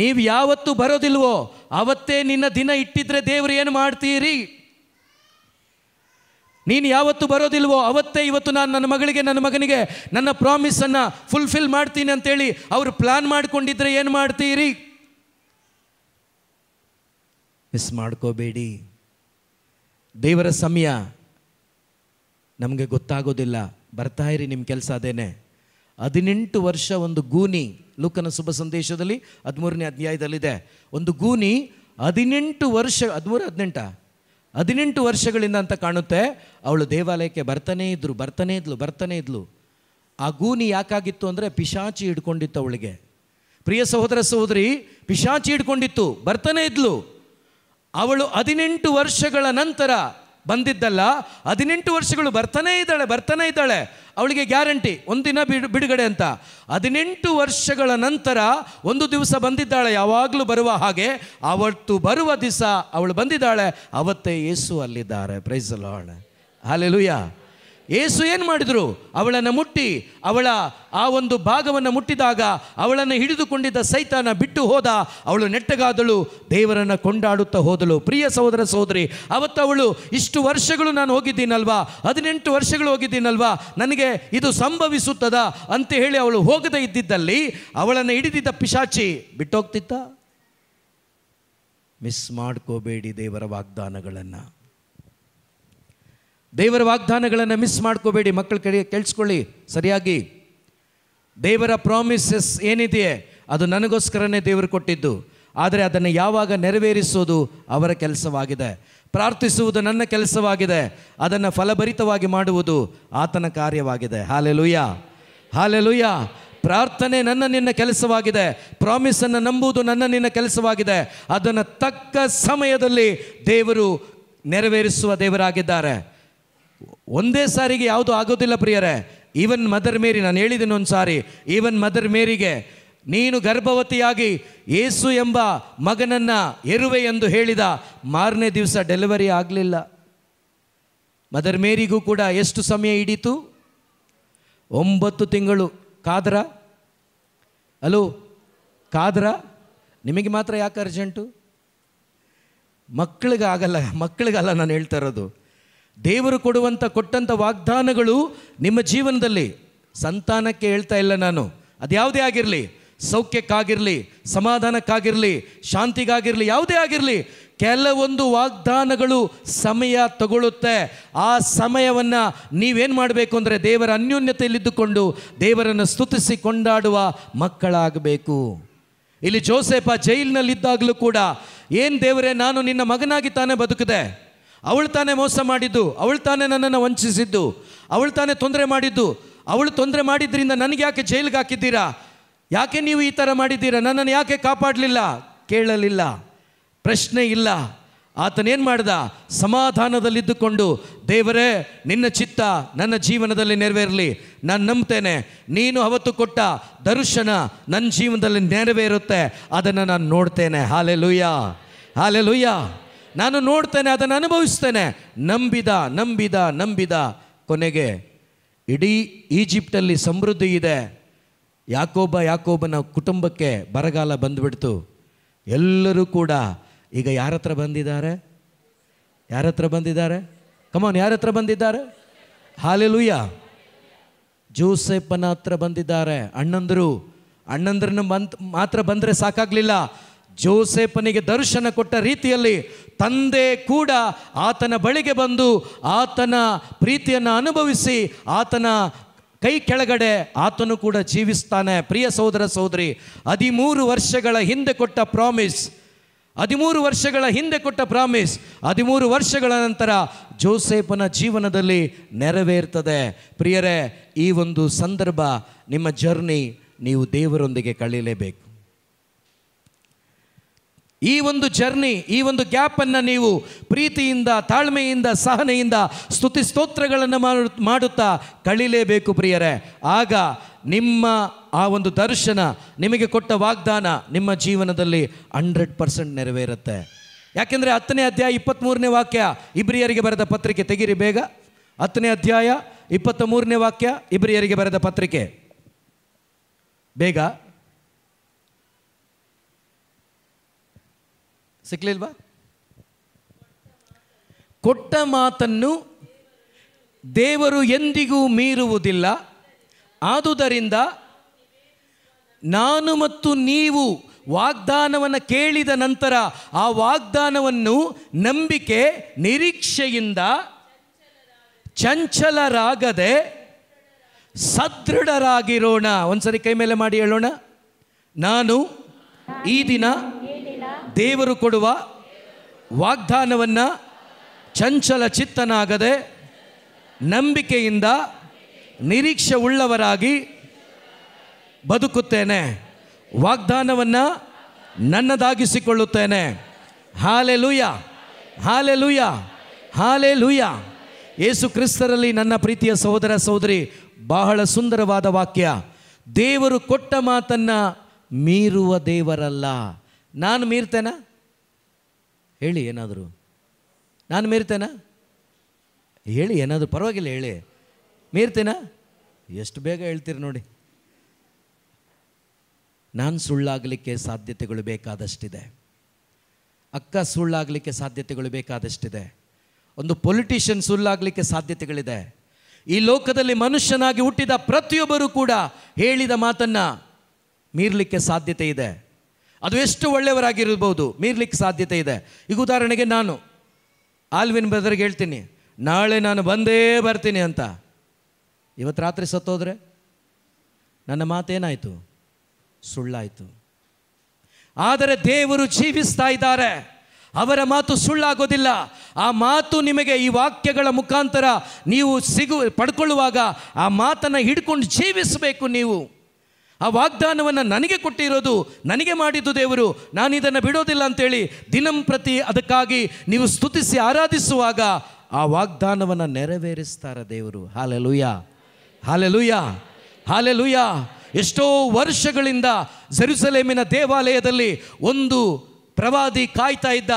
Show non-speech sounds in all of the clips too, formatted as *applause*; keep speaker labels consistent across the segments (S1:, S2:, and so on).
S1: ನೀವು ಯಾವತ್ತು ಬರೋದಿಲ್ವೋ ಅವತ್ತೇ ನಿನ್ನ ದಿನ ಇಟ್ಟಿದ್ರೆ ದೇವರು ಏನು ಮಾಡ್ತೀರಿ ನೀನು ಯಾವತ್ತು ಬರೋದಿಲ್ವೋ ಅವತ್ತೇ ಇವತ್ತು ನಾನು ನನ್ನ ಮಗಳಿಗೆ ನನ್ನ ಮಗನಿಗೆ ನನ್ನ ಪ್ರಾಮಿಸನ್ನು ಫುಲ್ಫಿಲ್ ಮಾಡ್ತೀನಿ ಅಂತೇಳಿ ಅವರು ಪ್ಲಾನ್ ಮಾಡಿಕೊಂಡಿದ್ರೆ ಏನು ಮಾಡ್ತೀರಿ ಮಿಸ್ ಮಾಡ್ಕೋಬೇಡಿ ದೇವರ ಸಮಯ ನಮಗೆ ಗೊತ್ತಾಗೋದಿಲ್ಲ ಬರ್ತಾ ಇರಿ ನಿಮ್ಮ ಕೆಲಸ ಅದೇನೆ ಹದಿನೆಂಟು ವರ್ಷ ಒಂದು ಗೂನಿ ಲೂಕನ ಶುಭ ಸಂದೇಶದಲ್ಲಿ ಹದಿಮೂರನೇ ಅಧ್ಯಾಯದಲ್ಲಿದೆ ಒಂದು ಗೂನಿ ಹದಿನೆಂಟು ವರ್ಷ ಹದಿಮೂರು ಹದಿನೆಂಟ ಹದಿನೆಂಟು ವರ್ಷಗಳಿಂದ ಅಂತ ಕಾಣುತ್ತೆ ಅವಳು ದೇವಾಲಯಕ್ಕೆ ಬರ್ತಾನೇ ಇದ್ದರು ಬರ್ತಾನೇ ಇದ್ಲು ಬರ್ತಾನೇ ಇದ್ಲು ಆ ಗೂನಿ ಯಾಕಾಗಿತ್ತು ಅಂದರೆ ಪಿಶಾಚಿ ಹಿಡ್ಕೊಂಡಿತ್ತು ಅವಳಿಗೆ ಪ್ರಿಯ ಸಹೋದರ ಸಹೋದರಿ ಪಿಶಾಚಿ ಹಿಡ್ಕೊಂಡಿತ್ತು ಬರ್ತನೇ ಇದ್ಲು ಅವಳು ಹದಿನೆಂಟು ವರ್ಷಗಳ ನಂತರ ಬಂದಿದ್ದಲ್ಲ ಹದಿನೆಂಟು ವರ್ಷಗಳು ಬರ್ತಾನೇ ಇದ್ದಾಳೆ ಬರ್ತಾನೆ ಇದ್ದಾಳೆ ಅವಳಿಗೆ ಗ್ಯಾರಂಟಿ ಒಂದಿನ ಬಿಡು ಬಿಡುಗಡೆ ಅಂತ ಹದಿನೆಂಟು ವರ್ಷಗಳ ನಂತರ ಒಂದು ದಿವಸ ಬಂದಿದ್ದಾಳೆ ಯಾವಾಗಲೂ ಬರುವ ಹಾಗೆ ಅವತ್ತು ಬರುವ ದಿವಸ ಅವಳು ಬಂದಿದ್ದಾಳೆ ಅವತ್ತೇ ಯೇಸು ಅಲ್ಲಿದ್ದಾರೆ ಪ್ರೈಸಲೋಣ ಹಾಲೆಲುಯ್ಯ ಏಸು ಏನು ಮಾಡಿದರು ಅವಳನ್ನು ಮುಟ್ಟಿ ಅವಳ ಆ ಒಂದು ಭಾಗವನ್ನು ಮುಟ್ಟಿದಾಗ ಅವಳನ್ನು ಹಿಡಿದುಕೊಂಡಿದ್ದ ಸೈತಾನ ಬಿಟ್ಟು ಹೋದ ಅವಳು ನೆಟ್ಟಗಾದಳು ದೇವರನ್ನು ಕೊಂಡಾಡುತ್ತಾ ಹೋದಳು ಪ್ರಿಯ ಸಹೋದರ ಸಹೋದರಿ ಅವತ್ತು ಅವಳು ಇಷ್ಟು ವರ್ಷಗಳು ನಾನು ಹೋಗಿದ್ದೀನಲ್ವಾ ಹದಿನೆಂಟು ವರ್ಷಗಳು ಹೋಗಿದ್ದೀನಲ್ವಾ ನನಗೆ ಇದು ಸಂಭವಿಸುತ್ತದ ಅಂತ ಹೇಳಿ ಅವಳು ಹೋಗದೇ ಇದ್ದಿದ್ದಲ್ಲಿ ಅವಳನ್ನು ಹಿಡಿದಿದ್ದ ಪಿಶಾಚಿ ಬಿಟ್ಟೋಗ್ತಿತ್ತ ಮಿಸ್ ಮಾಡ್ಕೋಬೇಡಿ ದೇವರ ವಾಗ್ದಾನಗಳನ್ನು ದೇವರ ವಾಗ್ದಾನಗಳನ್ನು ಮಿಸ್ ಮಾಡ್ಕೋಬೇಡಿ ಮಕ್ಕಳ ಕಡೆ ಕೇಳಿಸ್ಕೊಳ್ಳಿ ಸರಿಯಾಗಿ ದೇವರ ಪ್ರಾಮಿಸಸ್ ಏನಿದೆಯೇ ಅದು ನನಗೋಸ್ಕರನೇ ದೇವರು ಕೊಟ್ಟಿದ್ದು ಆದರೆ ಅದನ್ನು ಯಾವಾಗ ನೆರವೇರಿಸೋದು ಅವರ ಕೆಲಸವಾಗಿದೆ ಪ್ರಾರ್ಥಿಸುವುದು ನನ್ನ ಕೆಲಸವಾಗಿದೆ ಅದನ್ನು ಫಲಭರಿತವಾಗಿ ಮಾಡುವುದು ಆತನ ಕಾರ್ಯವಾಗಿದೆ ಹಾಲೆಲುಯ್ಯ ಹಾಲೆಲುಯ್ಯ ಪ್ರಾರ್ಥನೆ ನನ್ನ ನಿನ್ನ ಕೆಲಸವಾಗಿದೆ ಪ್ರಾಮಿಸನ್ನು ನಂಬುವುದು ನನ್ನ ನಿನ್ನ ಕೆಲಸವಾಗಿದೆ ಅದನ್ನು ತಕ್ಕ ಸಮಯದಲ್ಲಿ ದೇವರು ನೆರವೇರಿಸುವ ದೇವರಾಗಿದ್ದಾರೆ ಒಂದೇ ಸಾರಿಗೆ ಯಾವುದು ಆಗೋದಿಲ್ಲ ಪ್ರಿಯರೇ ಈವನ್ ಮದರ್ ಮೇರಿ ನಾನು ಹೇಳಿದ್ದೀನಿ ಒಂದು ಸಾರಿ ಈವನ್ ಮದರ್ ಮೇರಿಗೆ ನೀನು ಗರ್ಭವತಿಯಾಗಿ ಏಸು ಎಂಬ ಮಗನನ್ನು ಎರುವೆ ಎಂದು ಹೇಳಿದ ಮಾರನೇ ದಿವಸ ಡೆಲಿವರಿ ಆಗಲಿಲ್ಲ ಮದರ್ ಮೇರಿಗೂ ಕೂಡ ಎಷ್ಟು ಸಮಯ ಹಿಡೀತು ಒಂಬತ್ತು ತಿಂಗಳು ಕಾದ್ರ ಅಲೋ ಕಾದ್ರ ನಿಮಗೆ ಮಾತ್ರ ಯಾಕೆ ಅರ್ಜೆಂಟು ಮಕ್ಕಳಿಗಾಗಲ್ಲ ಮಕ್ಕಳಿಗಲ್ಲ ನಾನು ಹೇಳ್ತಾ ಇರೋದು ದೇವರು ಕೊಡುವಂಥ ಕೊಟ್ಟಂಥ ವಾಗ್ದಾನಗಳು ನಿಮ್ಮ ಜೀವನದಲ್ಲಿ ಸಂತಾನಕ್ಕೆ ಹೇಳ್ತಾ ಇಲ್ಲ ನಾನು ಅದು ಯಾವುದೇ ಆಗಿರಲಿ ಸೌಖ್ಯಕ್ಕಾಗಿರಲಿ ಸಮಾಧಾನಕ್ಕಾಗಿರಲಿ ಶಾಂತಿಗಾಗಿರಲಿ ಯಾವುದೇ ಆಗಿರಲಿ ಕೆಲವೊಂದು ವಾಗ್ದಾನಗಳು ಸಮಯ ತಗೊಳ್ಳುತ್ತೆ ಆ ಸಮಯವನ್ನು ನೀವೇನು ಮಾಡಬೇಕು ಅಂದರೆ ದೇವರ ಅನ್ಯೋನ್ಯತೆಯಲ್ಲಿದ್ದುಕೊಂಡು ದೇವರನ್ನು ಸ್ತುತಿಸಿ ಕೊಂಡಾಡುವ ಮಕ್ಕಳಾಗಬೇಕು ಇಲ್ಲಿ ಜೋಸೆಫ ಜೈಲಿನಲ್ಲಿದ್ದಾಗಲೂ ಕೂಡ ಏನು ದೇವರೇ ನಾನು ನಿನ್ನ ಮಗನಾಗಿ ತಾನೇ ಬದುಕಿದೆ ಅವಳು ತಾನೇ ಮೋಸ ಮಾಡಿದ್ದು ಅವಳು ತಾನೇ ನನ್ನನ್ನು ವಂಚಿಸಿದ್ದು ಅವಳು ತಾನೇ ತೊಂದರೆ ಮಾಡಿದ್ದು ಅವಳು ತೊಂದರೆ ಮಾಡಿದ್ದರಿಂದ ನನಗೆ ಯಾಕೆ ಜೈಲಿಗೆ ಹಾಕಿದ್ದೀರಾ ಯಾಕೆ ನೀವು ಈ ಥರ ಮಾಡಿದ್ದೀರಾ ನನ್ನನ್ನು ಯಾಕೆ ಕಾಪಾಡಲಿಲ್ಲ ಕೇಳಲಿಲ್ಲ ಪ್ರಶ್ನೆ ಇಲ್ಲ ಆತನೇನು ಮಾಡ್ದ ಸಮಾಧಾನದಲ್ಲಿದ್ದುಕೊಂಡು ದೇವರೇ ನಿನ್ನ ಚಿತ್ತ ನನ್ನ ಜೀವನದಲ್ಲಿ ನೆರವೇರಲಿ ನಾನು ನಂಬ್ತೇನೆ ನೀನು ಅವತ್ತು ಕೊಟ್ಟ ದರ್ಶನ ನನ್ನ ಜೀವನದಲ್ಲಿ ನೆರವೇರುತ್ತೆ ಅದನ್ನು ನಾನು ನೋಡ್ತೇನೆ ಹಾಲೆ ಲೂಯ್ಯ ಹಾಲೆ ಲೂಯ್ಯ ನಾನು ನೋಡ್ತೇನೆ ಅದನ್ನು ಅನುಭವಿಸ್ತೇನೆ ನಂಬಿದ ನಂಬಿದ ನಂಬಿದ ಕೊನೆಗೆ ಇಡೀ ಈಜಿಪ್ಟಲ್ಲಿ ಸಮೃದ್ಧಿ ಇದೆ ಯಾಕೋಬ ಯಾಕೋಬನ ಕುಟುಂಬಕ್ಕೆ ಬರಗಾಲ ಬಂದುಬಿಡ್ತು ಎಲ್ಲರೂ ಕೂಡ ಈಗ ಯಾರ ಹತ್ರ ಬಂದಿದ್ದಾರೆ ಯಾರ ಹತ್ರ ಬಂದಿದ್ದಾರೆ ಕಮೋನ್ ಯಾರ ಹತ್ರ ಬಂದಿದ್ದಾರೆ ಹಾಲೆಲುಯ್ಯ ಜೋಸೆಫನ ಹತ್ರ ಬಂದಿದ್ದಾರೆ ಅಣ್ಣಂದರು ಅಣ್ಣಂದ್ರನ್ನ ಬಂತ್ ಮಾತ್ರ ಬಂದರೆ ಸಾಕಾಗಲಿಲ್ಲ ಜೋಸೆಫನಿಗೆ ದರ್ಶನ ಕೊಟ್ಟ ರೀತಿಯಲ್ಲಿ ತಂದೆ ಕೂಡ ಆತನ ಬಳಿಗೆ ಬಂದು ಆತನ ಪ್ರೀತಿಯನ್ನು ಅನುಭವಿಸಿ ಆತನ ಕೈ ಕೆಳಗಡೆ ಆತನು ಕೂಡ ಜೀವಿಸ್ತಾನೆ ಪ್ರಿಯ ಸಹೋದರ ಸಹೋದರಿ ಹದಿಮೂರು ವರ್ಷಗಳ ಹಿಂದೆ ಕೊಟ್ಟ ಪ್ರಾಮಿಸ್ ಹದಿಮೂರು ವರ್ಷಗಳ ಹಿಂದೆ ಕೊಟ್ಟ ಪ್ರಾಮಿಸ್ ಹದಿಮೂರು ವರ್ಷಗಳ ನಂತರ ಜೋಸೇಪನ ಜೀವನದಲ್ಲಿ ನೆರವೇರ್ತದೆ ಪ್ರಿಯರೇ ಈ ಒಂದು ಸಂದರ್ಭ ನಿಮ್ಮ ಜರ್ನಿ ನೀವು ದೇವರೊಂದಿಗೆ ಕಳೀಲೇಬೇಕು ಈ ಒಂದು ಜರ್ನಿ ಈ ಒಂದು ಗ್ಯಾಪನ್ನು ನೀವು ಪ್ರೀತಿಯಿಂದ ತಾಳ್ಮೆಯಿಂದ ಸಹನೆಯಿಂದ ಸ್ತುತಿ ಸ್ತೋತ್ರಗಳನ್ನು ಮಾಡುತ್ತಾ ಕಳಿಲೇಬೇಕು ಪ್ರಿಯರೇ ಆಗ ನಿಮ್ಮ ಆ ಒಂದು ದರ್ಶನ ನಿಮಗೆ ಕೊಟ್ಟ ವಾಗ್ದಾನ ನಿಮ್ಮ ಜೀವನದಲ್ಲಿ ಹಂಡ್ರೆಡ್ ಪರ್ಸೆಂಟ್ ನೆರವೇರುತ್ತೆ ಯಾಕೆಂದರೆ ಹತ್ತನೇ ಅಧ್ಯಾಯ ಇಪ್ಪತ್ತ್ಮೂರನೇ ವಾಕ್ಯ ಇಬ್ರಿಯರಿಗೆ ಬರೆದ ಪತ್ರಿಕೆ ತೆಗಿರಿ ಬೇಗ ಹತ್ತನೇ ಅಧ್ಯಾಯ ಇಪ್ಪತ್ತ ಮೂರನೇ ವಾಕ್ಯ ಇಬ್ರಿಯರಿಗೆ ಬರೆದ ಪತ್ರಿಕೆ ಬೇಗ ಸಿಕ್ಲಿಲ್ವಾ ಕೊಟ್ಟ ಮಾತನ್ನು ದೇವರು ಎಂದಿಗೂ ಮೀರುವುದಿಲ್ಲ ಆದುದರಿಂದ ನಾನು ಮತ್ತು ನೀವು ವಾಗ್ದಾನವನ್ನು ಕೇಳಿದ ನಂತರ ಆ ವಾಗ್ದಾನವನ್ನು ನಂಬಿಕೆ ನಿರೀಕ್ಷೆಯಿಂದ ಚಂಚಲರಾಗದೆ ಸದೃಢರಾಗಿರೋಣ ಒಂದ್ಸರಿ ಕೈ ಮೇಲೆ ಮಾಡಿ ಹೇಳೋಣ ನಾನು ಈ ದಿನ ದೇವರು ಕೊಡುವ ವಾಗ್ದಾನವನ್ನು ಚಂಚಲ ಚಿತ್ತನಾಗದೆ ನಂಬಿಕೆಯಿಂದ ನಿರೀಕ್ಷೆ ಉಳ್ಳವರಾಗಿ ಬದುಕುತ್ತೇನೆ ವಾಗ್ದಾನವನ್ನು ನನ್ನದಾಗಿಸಿಕೊಳ್ಳುತ್ತೇನೆ ಹಾಲೆ ಲೂಯ ಹಾಲೆ ಲೂಯ ಹಾಲೆ ಲೂಯ ಏಸು ಕ್ರಿಸ್ತರಲ್ಲಿ ನನ್ನ ಪ್ರೀತಿಯ ಸಹೋದರ ಸಹೋದರಿ ಬಹಳ ಸುಂದರವಾದ ವಾಕ್ಯ ದೇವರು ಕೊಟ್ಟ ಮಾತನ್ನು ಮೀರುವ ದೇವರಲ್ಲ ನಾನು ಮೀರ್ತೇನಾ ಹೇಳಿ ಏನಾದರೂ ನಾನು ಮೀರ್ತೇನಾ ಹೇಳಿ ಏನಾದರೂ ಪರವಾಗಿಲ್ಲ ಹೇಳಿ ಮೀರ್ತೇನಾ ಎಷ್ಟು ಬೇಗ ಹೇಳ್ತೀರಿ ನೋಡಿ ನಾನು ಸುಳ್ಳಾಗಲಿಕ್ಕೆ ಸಾಧ್ಯತೆಗಳು ಬೇಕಾದಷ್ಟಿದೆ ಅಕ್ಕ ಸುಳ್ಳಾಗಲಿಕ್ಕೆ ಸಾಧ್ಯತೆಗಳು ಬೇಕಾದಷ್ಟಿದೆ ಒಂದು ಪೊಲಿಟಿಷಿಯನ್ ಸುಳ್ಳಾಗಲಿಕ್ಕೆ ಸಾಧ್ಯತೆಗಳಿದೆ ಈ ಲೋಕದಲ್ಲಿ ಮನುಷ್ಯನಾಗಿ ಹುಟ್ಟಿದ ಪ್ರತಿಯೊಬ್ಬರೂ ಕೂಡ ಹೇಳಿದ ಮಾತನ್ನು ಮೀರಲಿಕ್ಕೆ ಸಾಧ್ಯತೆ ಇದೆ ಅದು ಎಷ್ಟು ಒಳ್ಳೆಯವರಾಗಿರ್ಬೋದು ಮೀರ್ಲಿಕ್ಕೆ ಸಾಧ್ಯತೆ ಇದೆ ಈಗ ಉದಾಹರಣೆಗೆ ನಾನು ಆಲ್ವಿನ್ ಬ್ರದರ್ಗೆ ಹೇಳ್ತೀನಿ ನಾಳೆ ನಾನು ಬಂದೇ ಬರ್ತೀನಿ ಅಂತ ಇವತ್ತು ರಾತ್ರಿ ಸತ್ತೋದ್ರೆ ನನ್ನ ಮಾತೇನಾಯಿತು ಸುಳ್ಳಾಯಿತು ಆದರೆ ದೇವರು ಜೀವಿಸ್ತಾ ಇದ್ದಾರೆ ಅವರ ಮಾತು ಸುಳ್ಳಾಗೋದಿಲ್ಲ ಆ ಮಾತು ನಿಮಗೆ ಈ ವಾಕ್ಯಗಳ ಮುಖಾಂತರ ನೀವು ಸಿಗು ಪಡ್ಕೊಳ್ಳುವಾಗ ಆ ಮಾತನ್ನು ಹಿಡ್ಕೊಂಡು ಜೀವಿಸಬೇಕು ನೀವು ಆ ವಾಗ್ದಾನವನ್ನು ನನಗೆ ಕೊಟ್ಟಿರೋದು ನನಗೆ ಮಾಡಿದ್ದು ದೇವರು ನಾನು ಇದನ್ನು ಬಿಡೋದಿಲ್ಲ ಅಂತೇಳಿ ದಿನಂಪ್ರತಿ ಅದಕ್ಕಾಗಿ ನೀವು ಸ್ತುತಿಸಿ ಆರಾಧಿಸುವಾಗ ಆ ವಾಗ್ದಾನವನ್ನು ನೆರವೇರಿಸ್ತಾರ ದೇವರು ಹಾಲೆಲುಯ್ಯ ಹಾಲೆಲುಯ್ಯ ಹಾಲೆಲುಯ್ಯ ಎಷ್ಟೋ ವರ್ಷಗಳಿಂದ ಜೆರುಸಲೇಮಿನ ದೇವಾಲಯದಲ್ಲಿ ಒಂದು ಪ್ರವಾದಿ ಕಾಯ್ತಾ ಇದ್ದ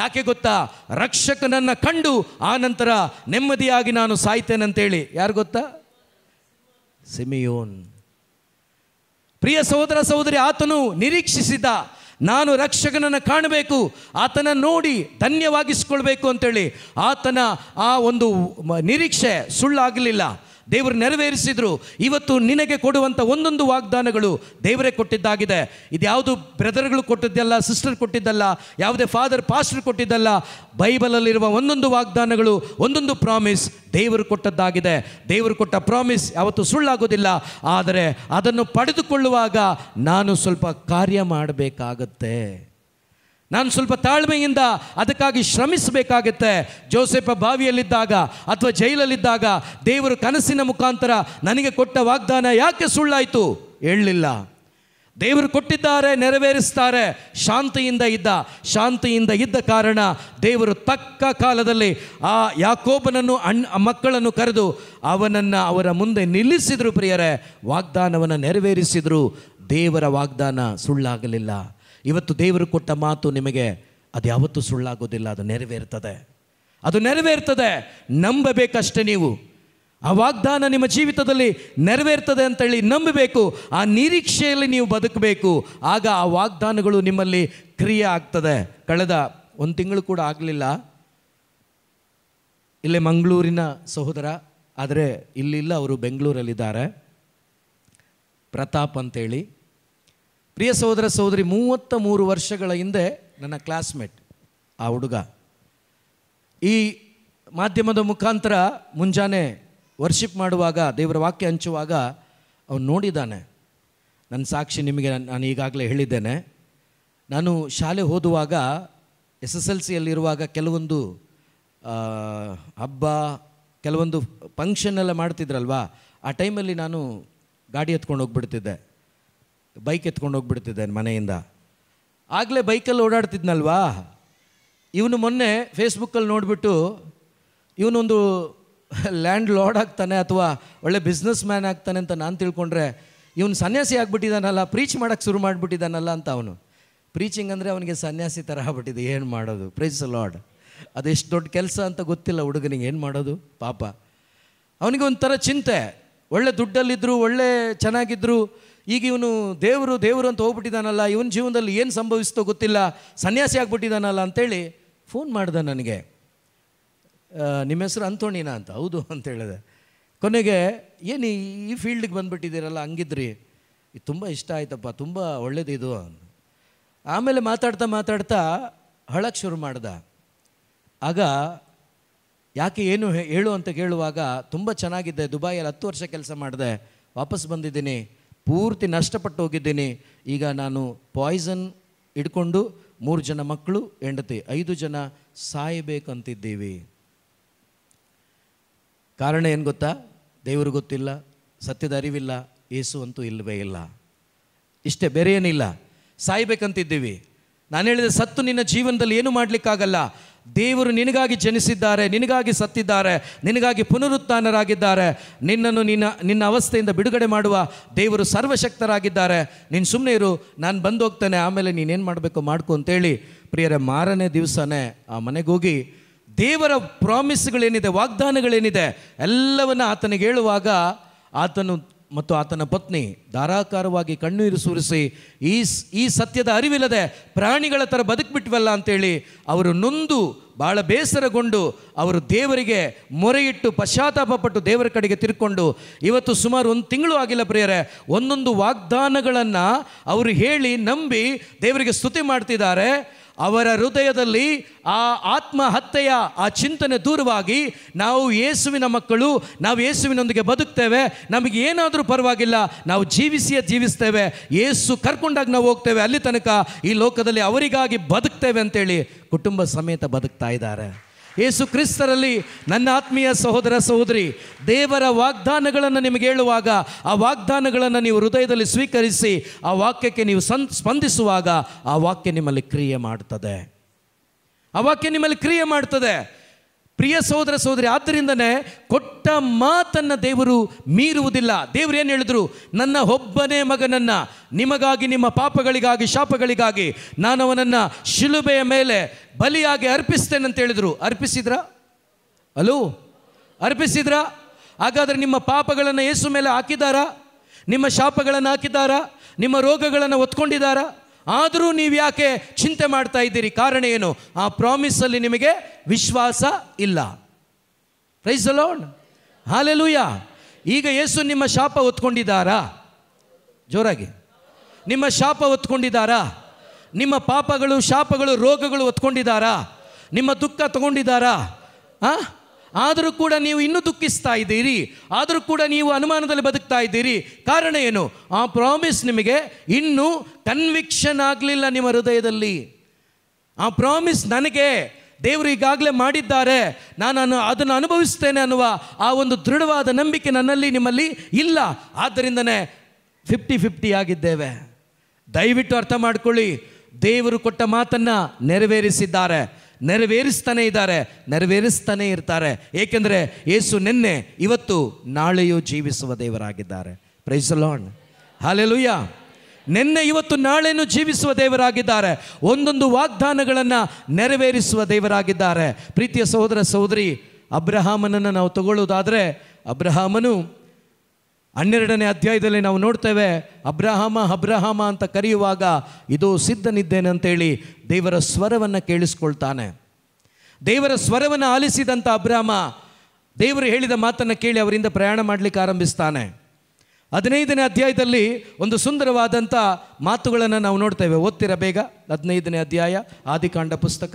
S1: ಯಾಕೆ ಗೊತ್ತಾ ರಕ್ಷಕನನ್ನು ಕಂಡು ಆ ನಂತರ ನೆಮ್ಮದಿಯಾಗಿ ನಾನು ಸಾಯ್ತೇನೆ ಅಂತೇಳಿ ಯಾರು ಗೊತ್ತಾ ಸಿಮಿಯೋನ್ ಪ್ರಿಯ ಸಹೋದರ ಸಹೋದರಿ ಆತನು ನಿರೀಕ್ಷಿಸಿದ ನಾನು ರಕ್ಷಕನನ್ನು ಕಾಣಬೇಕು ಆತನ ನೋಡಿ ಧನ್ಯವಾಗಿಸ್ಕೊಳ್ಬೇಕು ಅಂತೇಳಿ ಆತನ ಆ ಒಂದು ನಿರೀಕ್ಷೆ ಸುಳ್ಳಾಗಲಿಲ್ಲ ದೇವರು ನೆರವೇರಿಸಿದ್ರು ಇವತ್ತು ನಿನಗೆ ಕೊಡುವಂಥ ಒಂದೊಂದು ವಾಗ್ದಾನಗಳು ದೇವರೇ ಕೊಟ್ಟಿದ್ದಾಗಿದೆ ಇದ್ಯಾವುದು ಬ್ರದರ್ಗಳು ಕೊಟ್ಟಿದ್ದಲ್ಲ ಸಿಸ್ಟರ್ ಕೊಟ್ಟಿದ್ದಲ್ಲ ಯಾವುದೇ ಫಾದರ್ ಪಾಸ್ಟರ್ ಕೊಟ್ಟಿದ್ದಲ್ಲ ಬೈಬಲಲ್ಲಿರುವ ಒಂದೊಂದು ವಾಗ್ದಾನಗಳು ಒಂದೊಂದು ಪ್ರಾಮಿಸ್ ದೇವರು ಕೊಟ್ಟದ್ದಾಗಿದೆ ದೇವರು ಕೊಟ್ಟ ಪ್ರಾಮಿಸ್ ಯಾವತ್ತು ಸುಳ್ಳಾಗೋದಿಲ್ಲ ಆದರೆ ಅದನ್ನು ಪಡೆದುಕೊಳ್ಳುವಾಗ ನಾನು ಸ್ವಲ್ಪ ಕಾರ್ಯ ಮಾಡಬೇಕಾಗತ್ತೆ ನಾನು ಸ್ವಲ್ಪ ತಾಳ್ಮೆಯಿಂದ ಅದಕ್ಕಾಗಿ ಶ್ರಮಿಸಬೇಕಾಗತ್ತೆ ಜೋಸೆಫ ಬಾವಿಯಲ್ಲಿದ್ದಾಗ ಅಥವಾ ಜೈಲಲ್ಲಿದ್ದಾಗ ದೇವರು ಕನಸಿನ ಮುಖಾಂತರ ನನಗೆ ಕೊಟ್ಟ ವಾಗ್ದಾನ ಯಾಕೆ ಸುಳ್ಳಾಯಿತು ಹೇಳಲಿಲ್ಲ ದೇವರು ಕೊಟ್ಟಿದ್ದಾರೆ ನೆರವೇರಿಸ್ತಾರೆ ಶಾಂತಿಯಿಂದ ಇದ್ದ ಶಾಂತಿಯಿಂದ ಇದ್ದ ಕಾರಣ ದೇವರು ತಕ್ಕ ಕಾಲದಲ್ಲಿ ಆ ಯಾಕೋಬನನ್ನು ಅಣ್ಣ ಮಕ್ಕಳನ್ನು ಕರೆದು ಅವನನ್ನು ಅವರ ಮುಂದೆ ನಿಲ್ಲಿಸಿದ್ರು ಪ್ರಿಯರೇ ವಾಗ್ದಾನವನ್ನು ನೆರವೇರಿಸಿದ್ರು ದೇವರ ವಾಗ್ದಾನ ಸುಳ್ಳಾಗಲಿಲ್ಲ ಇವತ್ತು ದೇವರು ಕೊಟ್ಟ ಮಾತು ನಿಮಗೆ ಅದು ಯಾವತ್ತೂ ಸುಳ್ಳಾಗೋದಿಲ್ಲ ಅದು ನೆರವೇರ್ತದೆ ಅದು ನೆರವೇರ್ತದೆ ನಂಬಬೇಕಷ್ಟೇ ನೀವು ಆ ವಾಗ್ದಾನ ನಿಮ್ಮ ಜೀವಿತದಲ್ಲಿ ನೆರವೇರ್ತದೆ ಅಂತೇಳಿ ನಂಬಬೇಕು ಆ ನಿರೀಕ್ಷೆಯಲ್ಲಿ ನೀವು ಬದುಕಬೇಕು ಆಗ ಆ ವಾಗ್ದಾನಗಳು ನಿಮ್ಮಲ್ಲಿ ಕ್ರಿಯೆ ಆಗ್ತದೆ ಕಳೆದ ಒಂದು ತಿಂಗಳು ಕೂಡ ಆಗಲಿಲ್ಲ ಇಲ್ಲೇ ಮಂಗಳೂರಿನ ಸಹೋದರ ಆದರೆ ಇಲ್ಲಿಲ್ಲ ಅವರು ಬೆಂಗಳೂರಲ್ಲಿದ್ದಾರೆ ಪ್ರತಾಪ್ ಅಂತೇಳಿ ಪ್ರಿಯ ಸಹೋದರ ಸಹೋದರಿ ಮೂವತ್ತ ಮೂರು ವರ್ಷಗಳ ಹಿಂದೆ ನನ್ನ ಕ್ಲಾಸ್ಮೇಟ್ ಆ ಹುಡುಗ ಈ ಮಾಧ್ಯಮದ ಮುಖಾಂತರ ಮುಂಜಾನೆ ವರ್ಷಿಪ್ ಮಾಡುವಾಗ ದೇವರ ವಾಕ್ಯ ಹಂಚುವಾಗ ಅವನು ನೋಡಿದ್ದಾನೆ ನನ್ನ ಸಾಕ್ಷಿ ನಿಮಗೆ ನಾನು ಈಗಾಗಲೇ ಹೇಳಿದ್ದೇನೆ ನಾನು ಶಾಲೆ ಓದುವಾಗ ಎಸ್ ಎಸ್ ಎಲ್ ಸಿಯಲ್ಲಿರುವಾಗ ಕೆಲವೊಂದು ಹಬ್ಬ ಕೆಲವೊಂದು ಫಂಕ್ಷನ್ನೆಲ್ಲ ಮಾಡ್ತಿದ್ರಲ್ವಾ ಆ ಟೈಮಲ್ಲಿ ನಾನು ಗಾಡಿ ಎತ್ಕೊಂಡು ಹೋಗ್ಬಿಡ್ತಿದ್ದೆ ಬೈಕ್ ಎತ್ಕೊಂಡು ಹೋಗ್ಬಿಡ್ತಿದ್ದಾನೆ ಮನೆಯಿಂದ ಆಗಲೇ ಬೈಕಲ್ಲಿ ಓಡಾಡ್ತಿದ್ನಲ್ವಾ ಇವನು ಮೊನ್ನೆ ಫೇಸ್ಬುಕ್ಕಲ್ಲಿ ನೋಡಿಬಿಟ್ಟು ಇವನೊಂದು ಲ್ಯಾಂಡ್ ಲಾರ್ಡ್ ಆಗ್ತಾನೆ ಅಥವಾ ಒಳ್ಳೆ ಬಿಸ್ನೆಸ್ ಮ್ಯಾನ್ ಆಗ್ತಾನೆ ಅಂತ ನಾನು ತಿಳ್ಕೊಂಡ್ರೆ ಇವನು ಸನ್ಯಾಸಿ ಆಗ್ಬಿಟ್ಟಿದ್ದಾನಲ್ಲ ಪ್ರೀಚ್ ಮಾಡೋಕ್ಕೆ ಶುರು ಮಾಡಿಬಿಟ್ಟಿದ್ದಾನಲ್ಲ ಅಂತ ಅವನು ಪ್ರೀಚಿಂಗ್ ಅಂದರೆ ಅವನಿಗೆ ಸನ್ಯಾಸಿ ಥರ ಆಗ್ಬಿಟ್ಟಿದೆ ಏನು ಮಾಡೋದು ಪ್ರೈಸ್ ಲಾರ್ಡ್ ಎಷ್ಟು ದೊಡ್ಡ ಕೆಲಸ ಅಂತ ಗೊತ್ತಿಲ್ಲ ಹುಡುಗನಿಗೆ ಏನು ಮಾಡೋದು ಪಾಪ ಅವನಿಗೆ ಒಂಥರ ಚಿಂತೆ ಒಳ್ಳೆ ದುಡ್ಡಲ್ಲಿದ್ದರೂ ಒಳ್ಳೆ ಚೆನ್ನಾಗಿದ್ರು ಈಗ ಇವನು ದೇವರು ದೇವರು ಅಂತ ಹೋಗ್ಬಿಟ್ಟಿದ್ದಾನಲ್ಲ ಇವನ ಜೀವನದಲ್ಲಿ ಏನು ಸಂಭವಿಸ್ತೋ ಗೊತ್ತಿಲ್ಲ ಸನ್ಯಾಸಿ ಆಗಿಬಿಟ್ಟಿದ್ದಾನಲ್ಲ ಅಂತೇಳಿ ಫೋನ್ ಮಾಡಿದೆ ನನಗೆ ನಿಮ್ಮ ಹೆಸರು ಅಂತೋಣಿನಾ ಅಂತ ಹೌದು ಅಂತ ಹೇಳಿದೆ ಕೊನೆಗೆ ಏನು ಈ ಫೀಲ್ಡಿಗೆ ಬಂದುಬಿಟ್ಟಿದ್ದೀರಲ್ಲ ಹಂಗಿದ್ರಿ ಇದು ತುಂಬ ಇಷ್ಟ ಆಯ್ತಪ್ಪ ತುಂಬ ಒಳ್ಳೇದಿದು ಆಮೇಲೆ ಮಾತಾಡ್ತಾ ಮಾತಾಡ್ತಾ ಹಳಕ್ಕೆ ಶುರು ಮಾಡ್ದ ಆಗ ಯಾಕೆ ಏನು ಹೇಳು ಅಂತ ಕೇಳುವಾಗ ತುಂಬ ಚೆನ್ನಾಗಿದೆ ದುಬಾಯಲ್ಲಿ ಹತ್ತು ವರ್ಷ ಕೆಲಸ ಮಾಡಿದೆ ವಾಪಸ್ ಬಂದಿದ್ದೀನಿ ಪೂರ್ತಿ ನಷ್ಟಪಟ್ಟು ಹೋಗಿದ್ದೇನೆ ಈಗ ನಾನು ಪಾಯ್ಸನ್ ಇಟ್ಕೊಂಡು ಮೂರು ಜನ ಮಕ್ಕಳು ಹೆಂಡತಿ ಐದು ಜನ ಸಾಯಬೇಕಂತಿದ್ದೀವಿ ಕಾರಣ ಏನು ಗೊತ್ತಾ ದೇವರು ಗೊತ್ತಿಲ್ಲ ಸತ್ಯದ ಅರಿವಿಲ್ಲ ಏಸು ಅಂತೂ ಇಲ್ಲವೇ ಇಲ್ಲ ಇಷ್ಟೇ ಬೇರೆ ಏನಿಲ್ಲ ಸಾಯ್ಬೇಕಂತಿದ್ದೀವಿ ನಾನು ಹೇಳಿದ ಸತ್ತು ನಿನ್ನ ಜೀವನದಲ್ಲಿ ಏನು ಮಾಡಲಿಕ್ಕಾಗಲ್ಲ ದೇವರು ನಿನಗಾಗಿ ಜನಿಸಿದ್ದಾರೆ ನಿನಗಾಗಿ ಸತ್ತಿದ್ದಾರೆ ನಿನಗಾಗಿ ಪುನರುತ್ಥಾನರಾಗಿದ್ದಾರೆ ನಿನ್ನನ್ನು ನಿನ್ನ ನಿನ್ನ ಅವಸ್ಥೆಯಿಂದ ಬಿಡುಗಡೆ ಮಾಡುವ ದೇವರು ಸರ್ವಶಕ್ತರಾಗಿದ್ದಾರೆ ನೀನು ಸುಮ್ಮನೆ ಇರು ನಾನು ಬಂದು ಹೋಗ್ತೇನೆ ಆಮೇಲೆ ನೀನೇನು ಮಾಡಬೇಕು ಮಾಡ್ಕೊ ಅಂತೇಳಿ ಪ್ರಿಯರ ಮಾರನೇ ದಿವಸನೇ ಆ ಮನೆಗೋಗಿ ದೇವರ ಪ್ರಾಮಿಸ್ಗಳೇನಿದೆ ವಾಗ್ದಾನಗಳೇನಿದೆ ಎಲ್ಲವನ್ನು ಆತನಿಗೆ ಹೇಳುವಾಗ ಆತನು ಮತ್ತು ಆತನ ಪತ್ನಿ ಧಾರಾಕಾರವಾಗಿ ಕಣ್ಣೀರು ಸುರಿಸಿ ಈ ಈ ಸತ್ಯದ ಅರಿವಿಲ್ಲದೆ ಪ್ರಾಣಿಗಳ ಥರ ಬದುಕಿಬಿಟ್ವಲ್ಲ ಅಂತೇಳಿ ಅವರು ನೊಂದು ಭಾಳ ಬೇಸರಗೊಂಡು ಅವರು ದೇವರಿಗೆ ಮೊರೆಯಿಟ್ಟು ಪಶ್ಚಾತ್ತಾಪಪಟ್ಟು ದೇವರ ಕಡೆಗೆ ತಿರ್ಕೊಂಡು ಇವತ್ತು ಸುಮಾರು ಒಂದು ತಿಂಗಳು ಆಗಿಲ್ಲ ಪ್ರಿಯರೇ ಒಂದೊಂದು ವಾಗ್ದಾನಗಳನ್ನು ಅವರು ಹೇಳಿ ನಂಬಿ ದೇವರಿಗೆ ಸ್ತುತಿ ಮಾಡ್ತಿದ್ದಾರೆ ಅವರ ಹೃದಯದಲ್ಲಿ ಆ ಆತ್ಮಹತ್ಯೆಯ ಆ ಚಿಂತನೆ ದೂರವಾಗಿ ನಾವು ಯೇಸುವಿನ ಮಕ್ಕಳು ನಾವು ಯೇಸುವಿನೊಂದಿಗೆ ಬದುಕ್ತೇವೆ ನಮಗೆ ಏನಾದರೂ ಪರವಾಗಿಲ್ಲ ನಾವು ಜೀವಿಸಿಯೇ ಜೀವಿಸ್ತೇವೆ ಯೇಸು ಕರ್ಕೊಂಡಾಗ ನಾವು ಹೋಗ್ತೇವೆ ಅಲ್ಲಿ ತನಕ ಈ ಲೋಕದಲ್ಲಿ ಅವರಿಗಾಗಿ ಬದುಕ್ತೇವೆ ಅಂತೇಳಿ ಕುಟುಂಬ ಸಮೇತ ಬದುಕ್ತಾ ಇದ್ದಾರೆ ಯೇಸು ಕ್ರಿಸ್ತರಲ್ಲಿ ನನ್ನ ಆತ್ಮೀಯ ಸಹೋದರ ಸಹೋದರಿ ದೇವರ ವಾಗ್ದಾನಗಳನ್ನು ನಿಮಗೆ ಹೇಳುವಾಗ ಆ ವಾಗ್ದಾನಗಳನ್ನು ನೀವು ಹೃದಯದಲ್ಲಿ ಸ್ವೀಕರಿಸಿ ಆ ವಾಕ್ಯಕ್ಕೆ ನೀವು ಸ್ಪಂದಿಸುವಾಗ ಆ ವಾಕ್ಯ ನಿಮ್ಮಲ್ಲಿ ಕ್ರಿಯೆ ಮಾಡ್ತದೆ ಆ ವಾಕ್ಯ ನಿಮ್ಮಲ್ಲಿ ಕ್ರಿಯೆ ಮಾಡ್ತದೆ ಪ್ರಿಯ ಸಹೋದರ ಸಹೋದರಿ ಆದ್ದರಿಂದನೇ ಕೊಟ್ಟ ಮಾತನ್ನು ದೇವರು ಮೀರುವುದಿಲ್ಲ ದೇವರು ಏನು ಹೇಳಿದರು ನನ್ನ ಒಬ್ಬನೇ ಮಗನನ್ನು ನಿಮಗಾಗಿ ನಿಮ್ಮ ಪಾಪಗಳಿಗಾಗಿ ಶಾಪಗಳಿಗಾಗಿ ನಾನು ಅವನನ್ನು ಶಿಲುಬೆಯ ಮೇಲೆ ಬಲಿಯಾಗಿ ಅರ್ಪಿಸ್ತೇನೆ ಅಂತ ಹೇಳಿದರು ಅರ್ಪಿಸಿದ್ರ ಅಲೋ ಅರ್ಪಿಸಿದ್ರ ಹಾಗಾದರೆ ನಿಮ್ಮ ಪಾಪಗಳನ್ನು ಯೇಸು ಮೇಲೆ ಹಾಕಿದಾರಾ ನಿಮ್ಮ ಶಾಪಗಳನ್ನು ಹಾಕಿದ್ದಾರಾ ನಿಮ್ಮ ರೋಗಗಳನ್ನು ಒತ್ಕೊಂಡಿದ್ದಾರಾ ಆದರೂ ನೀವು ಯಾಕೆ ಚಿಂತೆ ಮಾಡ್ತಾ ಇದ್ದೀರಿ ಕಾರಣ ಏನು ಆ ಪ್ರಾಮಿಸಲ್ಲಿ ನಿಮಗೆ ವಿಶ್ವಾಸ ಇಲ್ಲ ಪ್ರೈಸ್ ಅಲೋನ್ ಹಾಲೆಲೂಯ ಈಗ ಯೇಸು ನಿಮ್ಮ ಶಾಪ ಹೊತ್ಕೊಂಡಿದ್ದಾರಾ ಜೋರಾಗಿ ನಿಮ್ಮ ಶಾಪ ಹೊತ್ಕೊಂಡಿದ್ದಾರಾ ನಿಮ್ಮ ಪಾಪಗಳು ಶಾಪಗಳು ರೋಗಗಳು ಹೊತ್ಕೊಂಡಿದ್ದಾರಾ ನಿಮ್ಮ ದುಃಖ ತಗೊಂಡಿದ್ದಾರಾ ಹಾಂ ಆದರೂ ಕೂಡ ನೀವು ಇನ್ನೂ ದುಃಖಿಸ್ತಾ ಇದ್ದೀರಿ ಆದರೂ ಕೂಡ ನೀವು ಅನುಮಾನದಲ್ಲಿ ಬದುಕ್ತಾ ಇದ್ದೀರಿ ಕಾರಣ ಏನು ಆ ಪ್ರಾಮಿಸ್ ನಿಮಗೆ ಇನ್ನೂ ಕನ್ವಿಕ್ಷನ್ ಆಗಲಿಲ್ಲ ನಿಮ್ಮ ಹೃದಯದಲ್ಲಿ ಆ ಪ್ರಾಮಿಸ್ ನನಗೆ ದೇವರು ಈಗಾಗಲೇ ಮಾಡಿದ್ದಾರೆ ನಾನು ಅದನ್ನು ಅನುಭವಿಸ್ತೇನೆ ಅನ್ನುವ ಆ ಒಂದು ದೃಢವಾದ ನಂಬಿಕೆ ನನ್ನಲ್ಲಿ ನಿಮ್ಮಲ್ಲಿ ಇಲ್ಲ ಆದ್ದರಿಂದನೇ ಫಿಫ್ಟಿ ಫಿಫ್ಟಿ ಆಗಿದ್ದೇವೆ ದಯವಿಟ್ಟು ಅರ್ಥ ಮಾಡ್ಕೊಳ್ಳಿ ದೇವರು ಕೊಟ್ಟ ಮಾತನ್ನು ನೆರವೇರಿಸಿದ್ದಾರೆ ನೆರವೇರಿಸ್ತಾನೆ ಇದ್ದಾರೆ ನೆರವೇರಿಸ್ತಾನೆ ಇರ್ತಾರೆ ಏಕೆಂದರೆ ಏಸು ನಿನ್ನೆ ಇವತ್ತು ನಾಳೆಯೂ ಜೀವಿಸುವ ದೇವರಾಗಿದ್ದಾರೆ ಪ್ರೈಸ್ ಹಾಲೆಲುಯ್ಯ ನಿನ್ನೆ ಇವತ್ತು ನಾಳೆನೂ ಜೀವಿಸುವ ದೇವರಾಗಿದ್ದಾರೆ ಒಂದೊಂದು ವಾಗ್ದಾನಗಳನ್ನು ನೆರವೇರಿಸುವ ದೇವರಾಗಿದ್ದಾರೆ ಪ್ರೀತಿಯ ಸಹೋದರ ಸಹೋದರಿ ಅಬ್ರಹಾಮನನ್ನು ನಾವು ತಗೊಳ್ಳೋದಾದರೆ ಅಬ್ರಹಾಮನು ಹನ್ನೆರಡನೇ ಅಧ್ಯಾಯದಲ್ಲಿ ನಾವು ನೋಡ್ತೇವೆ ಅಬ್ರಹಾಮ ಅಬ್ರಹಾಮ ಅಂತ ಕರೆಯುವಾಗ ಇದು ಸಿದ್ಧನಿದ್ದೇನೆ ಅಂತೇಳಿ ದೇವರ ಸ್ವರವನ್ನು ಕೇಳಿಸ್ಕೊಳ್ತಾನೆ ದೇವರ ಸ್ವರವನ್ನು ಆಲಿಸಿದಂಥ ಅಬ್ರಹಾಮ ದೇವರು ಹೇಳಿದ ಮಾತನ್ನು ಕೇಳಿ ಅವರಿಂದ ಪ್ರಯಾಣ ಮಾಡಲಿಕ್ಕೆ ಆರಂಭಿಸ್ತಾನೆ ಹದಿನೈದನೇ ಅಧ್ಯಾಯದಲ್ಲಿ ಒಂದು ಸುಂದರವಾದಂಥ ಮಾತುಗಳನ್ನು ನಾವು ನೋಡ್ತೇವೆ ಓದ್ತಿರ ಬೇಗ ಹದಿನೈದನೇ ಅಧ್ಯಾಯ ಆದಿಕಾಂಡ ಪುಸ್ತಕ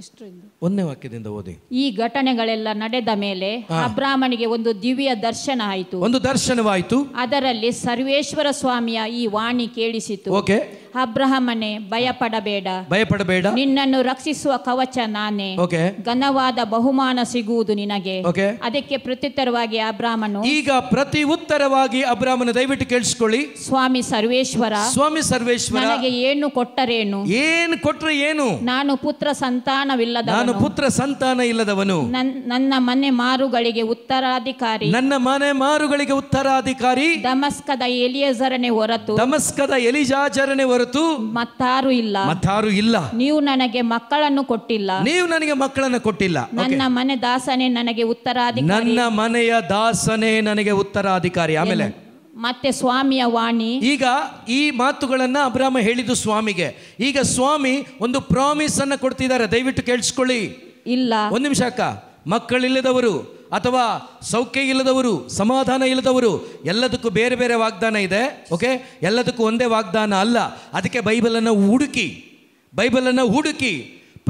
S1: ಎಷ್ಟು ಒಂದನೇ ವಾಕ್ಯದಿಂದ ಓದಿ
S2: ಈ ಘಟನೆಗಳೆಲ್ಲ ನಡೆದ ಮೇಲೆ ಅಬ್ರಾಹ್ಮಣಿಗೆ ಒಂದು ದಿವ್ಯ ದರ್ಶನ ಆಯಿತು ಒಂದು
S1: ದರ್ಶನವಾಯಿತು
S2: ಅದರಲ್ಲಿ ಸರ್ವೇಶ್ವರ ಸ್ವಾಮಿಯ ಈ ವಾಣಿ ಕೇಳಿಸಿತು ಓಕೆ ಅಬ್ರಹಮನೇ ಭಯಪಡಬೇಡ ಭಯಪಡಬೇಡ ನಿನ್ನನ್ನು ರಕ್ಷಿಸುವ ಕವಚ ನಾನೇ ಓಕೆ ಘನವಾದ ಬಹುಮಾನ ಸಿಗುವುದು ನಿನಗೆ ಓಕೆ ಅದಕ್ಕೆ ಪ್ರತ್ಯುತ್ತರವಾಗಿ ಅಬ್ರಾಹ್ಮನು ಈಗ
S1: ಪ್ರತಿ ಉತ್ತರವಾಗಿ ಅಬ್ರಾಹ್ಮನ ದಯವಿಟ್ಟು ಕೇಳಿಸಿಕೊಳ್ಳಿ
S2: ಸ್ವಾಮಿ ಸರ್ವೇಶ್ವರ ಸ್ವಾಮಿ
S1: ಸರ್ವೇಶ್ವರ ನನಗೆ
S2: ಏನು ಕೊಟ್ಟರೇನು
S1: ಏನು ಕೊಟ್ಟರೆ ಏನು
S2: ನಾನು ಪುತ್ರ ಸಂತಾನವಿಲ್ಲದ ನಾನು
S1: ಪುತ್ರ ಸಂತಾನ ಇಲ್ಲದವನು
S2: ನನ್ನ ಮನೆ ಮಾರುಗಳಿಗೆ ಉತ್ತರಾಧಿಕಾರಿ
S1: ನನ್ನ ಮನೆ ಮಾರುಗಳಿಗೆ ಉತ್ತರಾಧಿಕಾರಿ
S2: ದಮಸ್ಕದ ಎಲಿಯಜರನೆ ಹೊರತು ದಮಸ್ಕದ
S1: ಎಲಿಜಾಜರನೆ ಹೊರತು ಹೊರತು
S2: ಮತ್ತಾರು ಇಲ್ಲ ಮತ್ತಾರು ಇಲ್ಲ ನೀವು ನನಗೆ ಮಕ್ಕಳನ್ನು ಕೊಟ್ಟಿಲ್ಲ ನೀವು
S1: ನನಗೆ ಮಕ್ಕಳನ್ನು ಕೊಟ್ಟಿಲ್ಲ ನನ್ನ
S2: ಮನೆ ದಾಸನೇ ನನಗೆ ಉತ್ತರಾಧಿಕಾರಿ ನನ್ನ
S1: ಮನೆಯ ದಾಸನೇ ನನಗೆ ಉತ್ತರಾಧಿಕಾರಿ ಆಮೇಲೆ
S2: ಮತ್ತೆ ಸ್ವಾಮಿಯ ವಾಣಿ
S1: ಈಗ ಈ ಮಾತುಗಳನ್ನ ಅಬ್ರಾಹ್ಮ ಹೇಳಿದ್ದು ಸ್ವಾಮಿಗೆ ಈಗ ಸ್ವಾಮಿ ಒಂದು ಪ್ರಾಮಿಸ್ ಅನ್ನ ಕೊಡ್ತಿದ್ದಾರೆ ದಯವಿಟ್ಟು ಕೇಳಿಸ್ಕೊಳ್ಳಿ ಇಲ್ಲ ಒಂದು ನಿಮಿಷ ಅಕ್ಕ ಮಕ್ಕಳಿಲ್ಲದವರು ಅಥವಾ ಸೌಖ್ಯ ಇಲ್ಲದವರು ಸಮಾಧಾನ ಇಲ್ಲದವರು ಎಲ್ಲದಕ್ಕೂ ಬೇರೆ ಬೇರೆ ವಾಗ್ದಾನ ಇದೆ ಓಕೆ ಎಲ್ಲದಕ್ಕೂ ಒಂದೇ ವಾಗ್ದಾನ ಅಲ್ಲ ಅದಕ್ಕೆ ಬೈಬಲನ್ನು ಹುಡುಕಿ ಬೈಬಲನ್ನು ಹುಡುಕಿ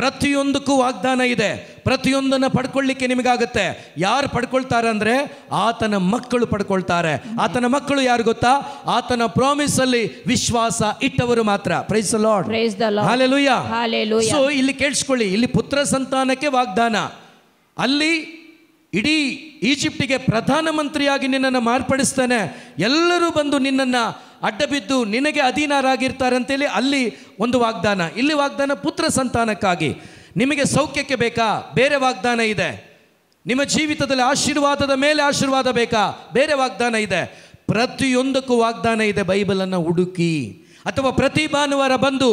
S1: ಪ್ರತಿಯೊಂದಕ್ಕೂ ವಾಗ್ದಾನ ಇದೆ ಪ್ರತಿಯೊಂದನ್ನು ಪಡ್ಕೊಳ್ಳಿಕ್ಕೆ ನಿಮಗಾಗುತ್ತೆ ಯಾರು ಪಡ್ಕೊಳ್ತಾರೆ ಅಂದರೆ ಆತನ ಮಕ್ಕಳು ಪಡ್ಕೊಳ್ತಾರೆ ಆತನ ಮಕ್ಕಳು ಯಾರು ಗೊತ್ತಾ ಆತನ ಪ್ರಾಮಿಸ್ ಅಲ್ಲಿ ವಿಶ್ವಾಸ ಇಟ್ಟವರು ಮಾತ್ರ ಪ್ರೈಸ್ ಸೊ ಇಲ್ಲಿ ಕೇಳಿಸ್ಕೊಳ್ಳಿ ಇಲ್ಲಿ ಪುತ್ರ ಸಂತಾನಕ್ಕೆ ವಾಗ್ದಾನ ಅಲ್ಲಿ ಇಡೀ ಈಜಿಪ್ಟಿಗೆ ಪ್ರಧಾನಮಂತ್ರಿಯಾಗಿ ನಿನ್ನನ್ನು ಮಾರ್ಪಡಿಸ್ತೇನೆ ಎಲ್ಲರೂ ಬಂದು ನಿನ್ನನ್ನು ಅಡ್ಡಬಿದ್ದು ನಿನಗೆ ಅಧೀನರಾಗಿರ್ತಾರೆ ಅಂತೇಳಿ ಅಲ್ಲಿ ಒಂದು ವಾಗ್ದಾನ ಇಲ್ಲಿ ವಾಗ್ದಾನ ಪುತ್ರ ಸಂತಾನಕ್ಕಾಗಿ ನಿಮಗೆ ಸೌಖ್ಯಕ್ಕೆ ಬೇಕಾ ಬೇರೆ ವಾಗ್ದಾನ ಇದೆ ನಿಮ್ಮ ಜೀವಿತದಲ್ಲಿ ಆಶೀರ್ವಾದದ ಮೇಲೆ ಆಶೀರ್ವಾದ ಬೇಕಾ ಬೇರೆ ವಾಗ್ದಾನ ಇದೆ ಪ್ರತಿಯೊಂದಕ್ಕೂ ವಾಗ್ದಾನ ಇದೆ ಬೈಬಲನ್ನು ಹುಡುಕಿ ಅಥವಾ ಪ್ರತಿ ಭಾನುವಾರ ಬಂದು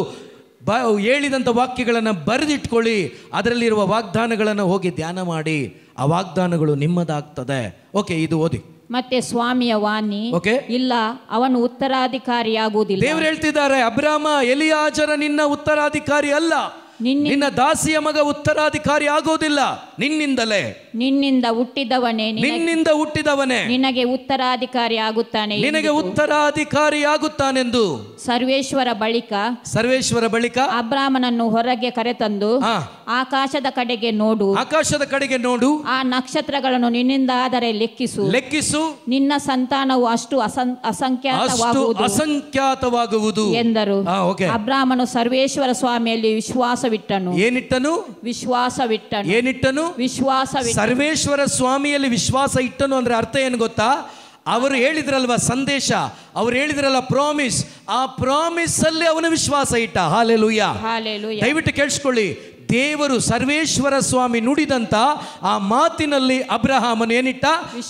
S1: ಬ ಹೇಳಿದಂಥ ವಾಕ್ಯಗಳನ್ನು ಬರೆದಿಟ್ಕೊಳ್ಳಿ ಅದರಲ್ಲಿರುವ ವಾಗ್ದಾನಗಳನ್ನು ಹೋಗಿ ಧ್ಯಾನ ಮಾಡಿ ಆ ವಾಗ್ದಾನಗಳು ನಿಮ್ಮದಾಗ್ತದೆ ಓಕೆ ಇದು ಓದಿ
S2: ಮತ್ತೆ ಸ್ವಾಮಿಯ ವಾಣಿ ಓಕೆ ಇಲ್ಲ ಅವನು ಉತ್ತರಾಧಿಕಾರಿಯಾಗುವುದಿಲ್ಲ ದೇವ್ರು
S1: ಹೇಳ್ತಿದ್ದಾರೆ ಅಬ್ರಾಮ ಎಲಿಯಾಜರ ನಿನ್ನ ಉತ್ತರಾಧಿಕಾರಿ ಅಲ್ಲ ನಿನ್ನ ದಾಸಿಯ ಮಗ ಉತ್ತರಾಧಿಕಾರಿ ಆಗೋದಿಲ್ಲ ನಿನ್ನಿಂದಲೇ
S2: ನಿನ್ನಿಂದ ಹುಟ್ಟಿದವನೇ ನಿನ್ನಿಂದ
S1: ಹುಟ್ಟಿದವನೇ
S2: ನಿನಗೆ ಉತ್ತರಾಧಿಕಾರಿ ಆಗುತ್ತಾನೆ ನಿನಗೆ
S1: ಉತ್ತರಾಧಿಕಾರಿ ಆಗುತ್ತಾನೆಂದು
S2: ಸರ್ವೇಶ್ವರ ಬಳಿಕ ಸರ್ವೇಶ್ವರ ಬಳಿಕ ಅಬ್ರಾಹ್ಮನನ್ನು ಹೊರಗೆ ಕರೆತಂದು ಆಕಾಶದ ಕಡೆಗೆ ನೋಡು
S1: ಆಕಾಶದ ಕಡೆಗೆ ನೋಡು
S2: ಆ ನಕ್ಷತ್ರಗಳನ್ನು ನಿನ್ನಿಂದ ಆದರೆ ಲೆಕ್ಕಿಸು ಲೆಕ್ಕಿಸು ನಿನ್ನ ಸಂತಾನವು ಅಷ್ಟು ಅಸಂಖ್ಯಾತವಾಗುವುದು
S1: ಅಸಂಖ್ಯಾತವಾಗುವುದು
S2: ಎಂದರು ಅಬ್ರಾಹ್ಮನು ಸರ್ವೇಶ್ವರ ಸ್ವಾಮಿಯಲ್ಲಿ ವಿಶ್ವಾಸವಿಟ್ಟನು
S1: ಏನಿಟ್ಟನು ವಿಶ್ವಾಸವಿಟ್ಟನು ಏನಿಟ್ಟನು ವಿಶ್ವಾಸ ಸರ್ವೇಶ್ವರ ಸ್ವಾಮಿಯಲ್ಲಿ ವಿಶ್ವಾಸ ಇಟ್ಟನು ಅಂದ್ರೆ ಅರ್ಥ ಏನು ಗೊತ್ತಾ ಅವರು ಹೇಳಿದ್ರಲ್ವ ಸಂದೇಶ ಅವ್ರು ಹೇಳಿದ್ರಲ್ಲ ಪ್ರಾಮಿಸ್ ಆ ಪ್ರಾಮಿಸ್ ಅಲ್ಲಿ ಅವನು ವಿಶ್ವಾಸ ಇಟ್ಟ ಹಾಲೆಲುಯ್ಯ ದಯವಿಟ್ಟು ಕೇಳಿಸ್ಕೊಳ್ಳಿ ದೇವರು ಸರ್ವೇಶ್ವರ ಸ್ವಾಮಿ ನುಡಿದಂತ ಆ ಮಾತಿನಲ್ಲಿ ಅಬ್ರಹಾಮನ್ ಏನಿಟ್ಟ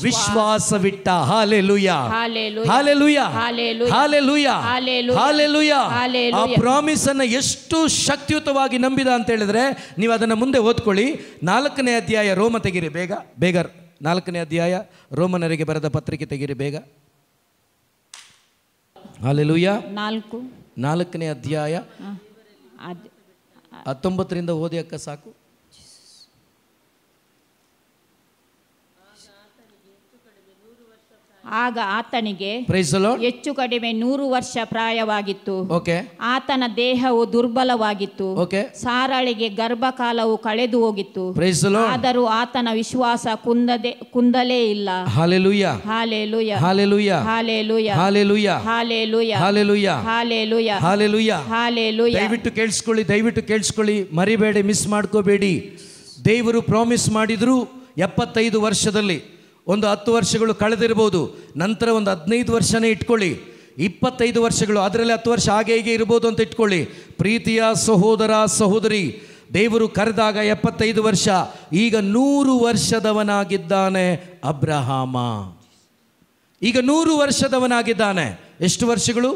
S1: ವಿಶ್ವಾಸವಿಟ್ಟ ಹಾಲೆ ಲುಯ ಹಾಲೆ ಲುಯ ಹಾಲೆ ಲುಯ ಹಾಲೆ ಲುಯ ಆ ಪ್ರಾಮಿಸ್ ಅನ್ನ ಎಷ್ಟು ಶಕ್ತಿಯುತವಾಗಿ ನಂಬಿದ ಅಂತ ಹೇಳಿದ್ರೆ ನೀವು ಅದನ್ನ ಮುಂದೆ ಓದ್ಕೊಳ್ಳಿ ನಾಲ್ಕನೇ ಅಧ್ಯಾಯ ರೋಮ ತೆಗಿರಿ ಬೇಗ ಬೇಗ ನಾಲ್ಕನೇ ಅಧ್ಯಾಯ ರೋಮನರಿಗೆ ಬರೆದ ಪತ್ರಿಕೆ ತೆಗಿರಿ ಬೇಗ ಹಾಲೆ ಲುಯ ನಾಲ್ಕು ನಾಲ್ಕನೇ ಅಧ್ಯಾಯ ಹತ್ತೊಂಬತ್ತರಿಂದ ಓದಿ ಅಕ್ಕ ಸಾಕು
S2: ಆಗ ಆತನಿಗೆ ಹೆಚ್ಚು ಕಡಿಮೆ ನೂರು ವರ್ಷ ಪ್ರಾಯವಾಗಿತ್ತು ಆತನ ದೇಹವು ದುರ್ಬಲವಾಗಿತ್ತು ಸಾರಳಿಗೆ ಗರ್ಭಕಾಲವು ಕಳೆದು ಹೋಗಿತ್ತು ಆದರೂ ಆತನ ವಿಶ್ವಾಸ ಕುಂದದೆ ಕುಂದಲೇ ಇಲ್ಲ hallelujah hallelujah hallelujah hallelujah hallelujah hallelujah hallelujah hallelujah hallelujah
S1: hallelujah ದಯವಿಟ್ಟು ಕೇಳಿಸ್ಕೊಳ್ಳಿ ದಯವಿಟ್ಟು ಕೇಳಿಸ್ಕೊಳ್ಳಿ ಮರಿಬೇಡಿ ಮಿಸ್ ಮಾಡ್ಕೋಬೇಡಿ ದೇವರು ಪ್ರಾಮಿಸ್ ಮಾಡಿದ್ರು ಎಪ್ಪತ್ತೈದು ವರ್ಷದಲ್ಲಿ ಒಂದು ಹತ್ತು ವರ್ಷಗಳು ಕಳೆದಿರ್ಬೋದು ನಂತರ ಒಂದು ಹದಿನೈದು ವರ್ಷನೇ ಇಟ್ಕೊಳ್ಳಿ ಇಪ್ಪತ್ತೈದು ವರ್ಷಗಳು ಅದರಲ್ಲಿ ಹತ್ತು ವರ್ಷ ಹಾಗೆ ಹೀಗೆ ಇರ್ಬೋದು ಅಂತ ಇಟ್ಕೊಳ್ಳಿ ಪ್ರೀತಿಯ ಸಹೋದರ ಸಹೋದರಿ ದೇವರು ಕರೆದಾಗ ಎಪ್ಪತ್ತೈದು ವರ್ಷ ಈಗ ನೂರು ವರ್ಷದವನಾಗಿದ್ದಾನೆ ಅಬ್ರಹಾಮ ಈಗ ನೂರು ವರ್ಷದವನಾಗಿದ್ದಾನೆ ಎಷ್ಟು ವರ್ಷಗಳು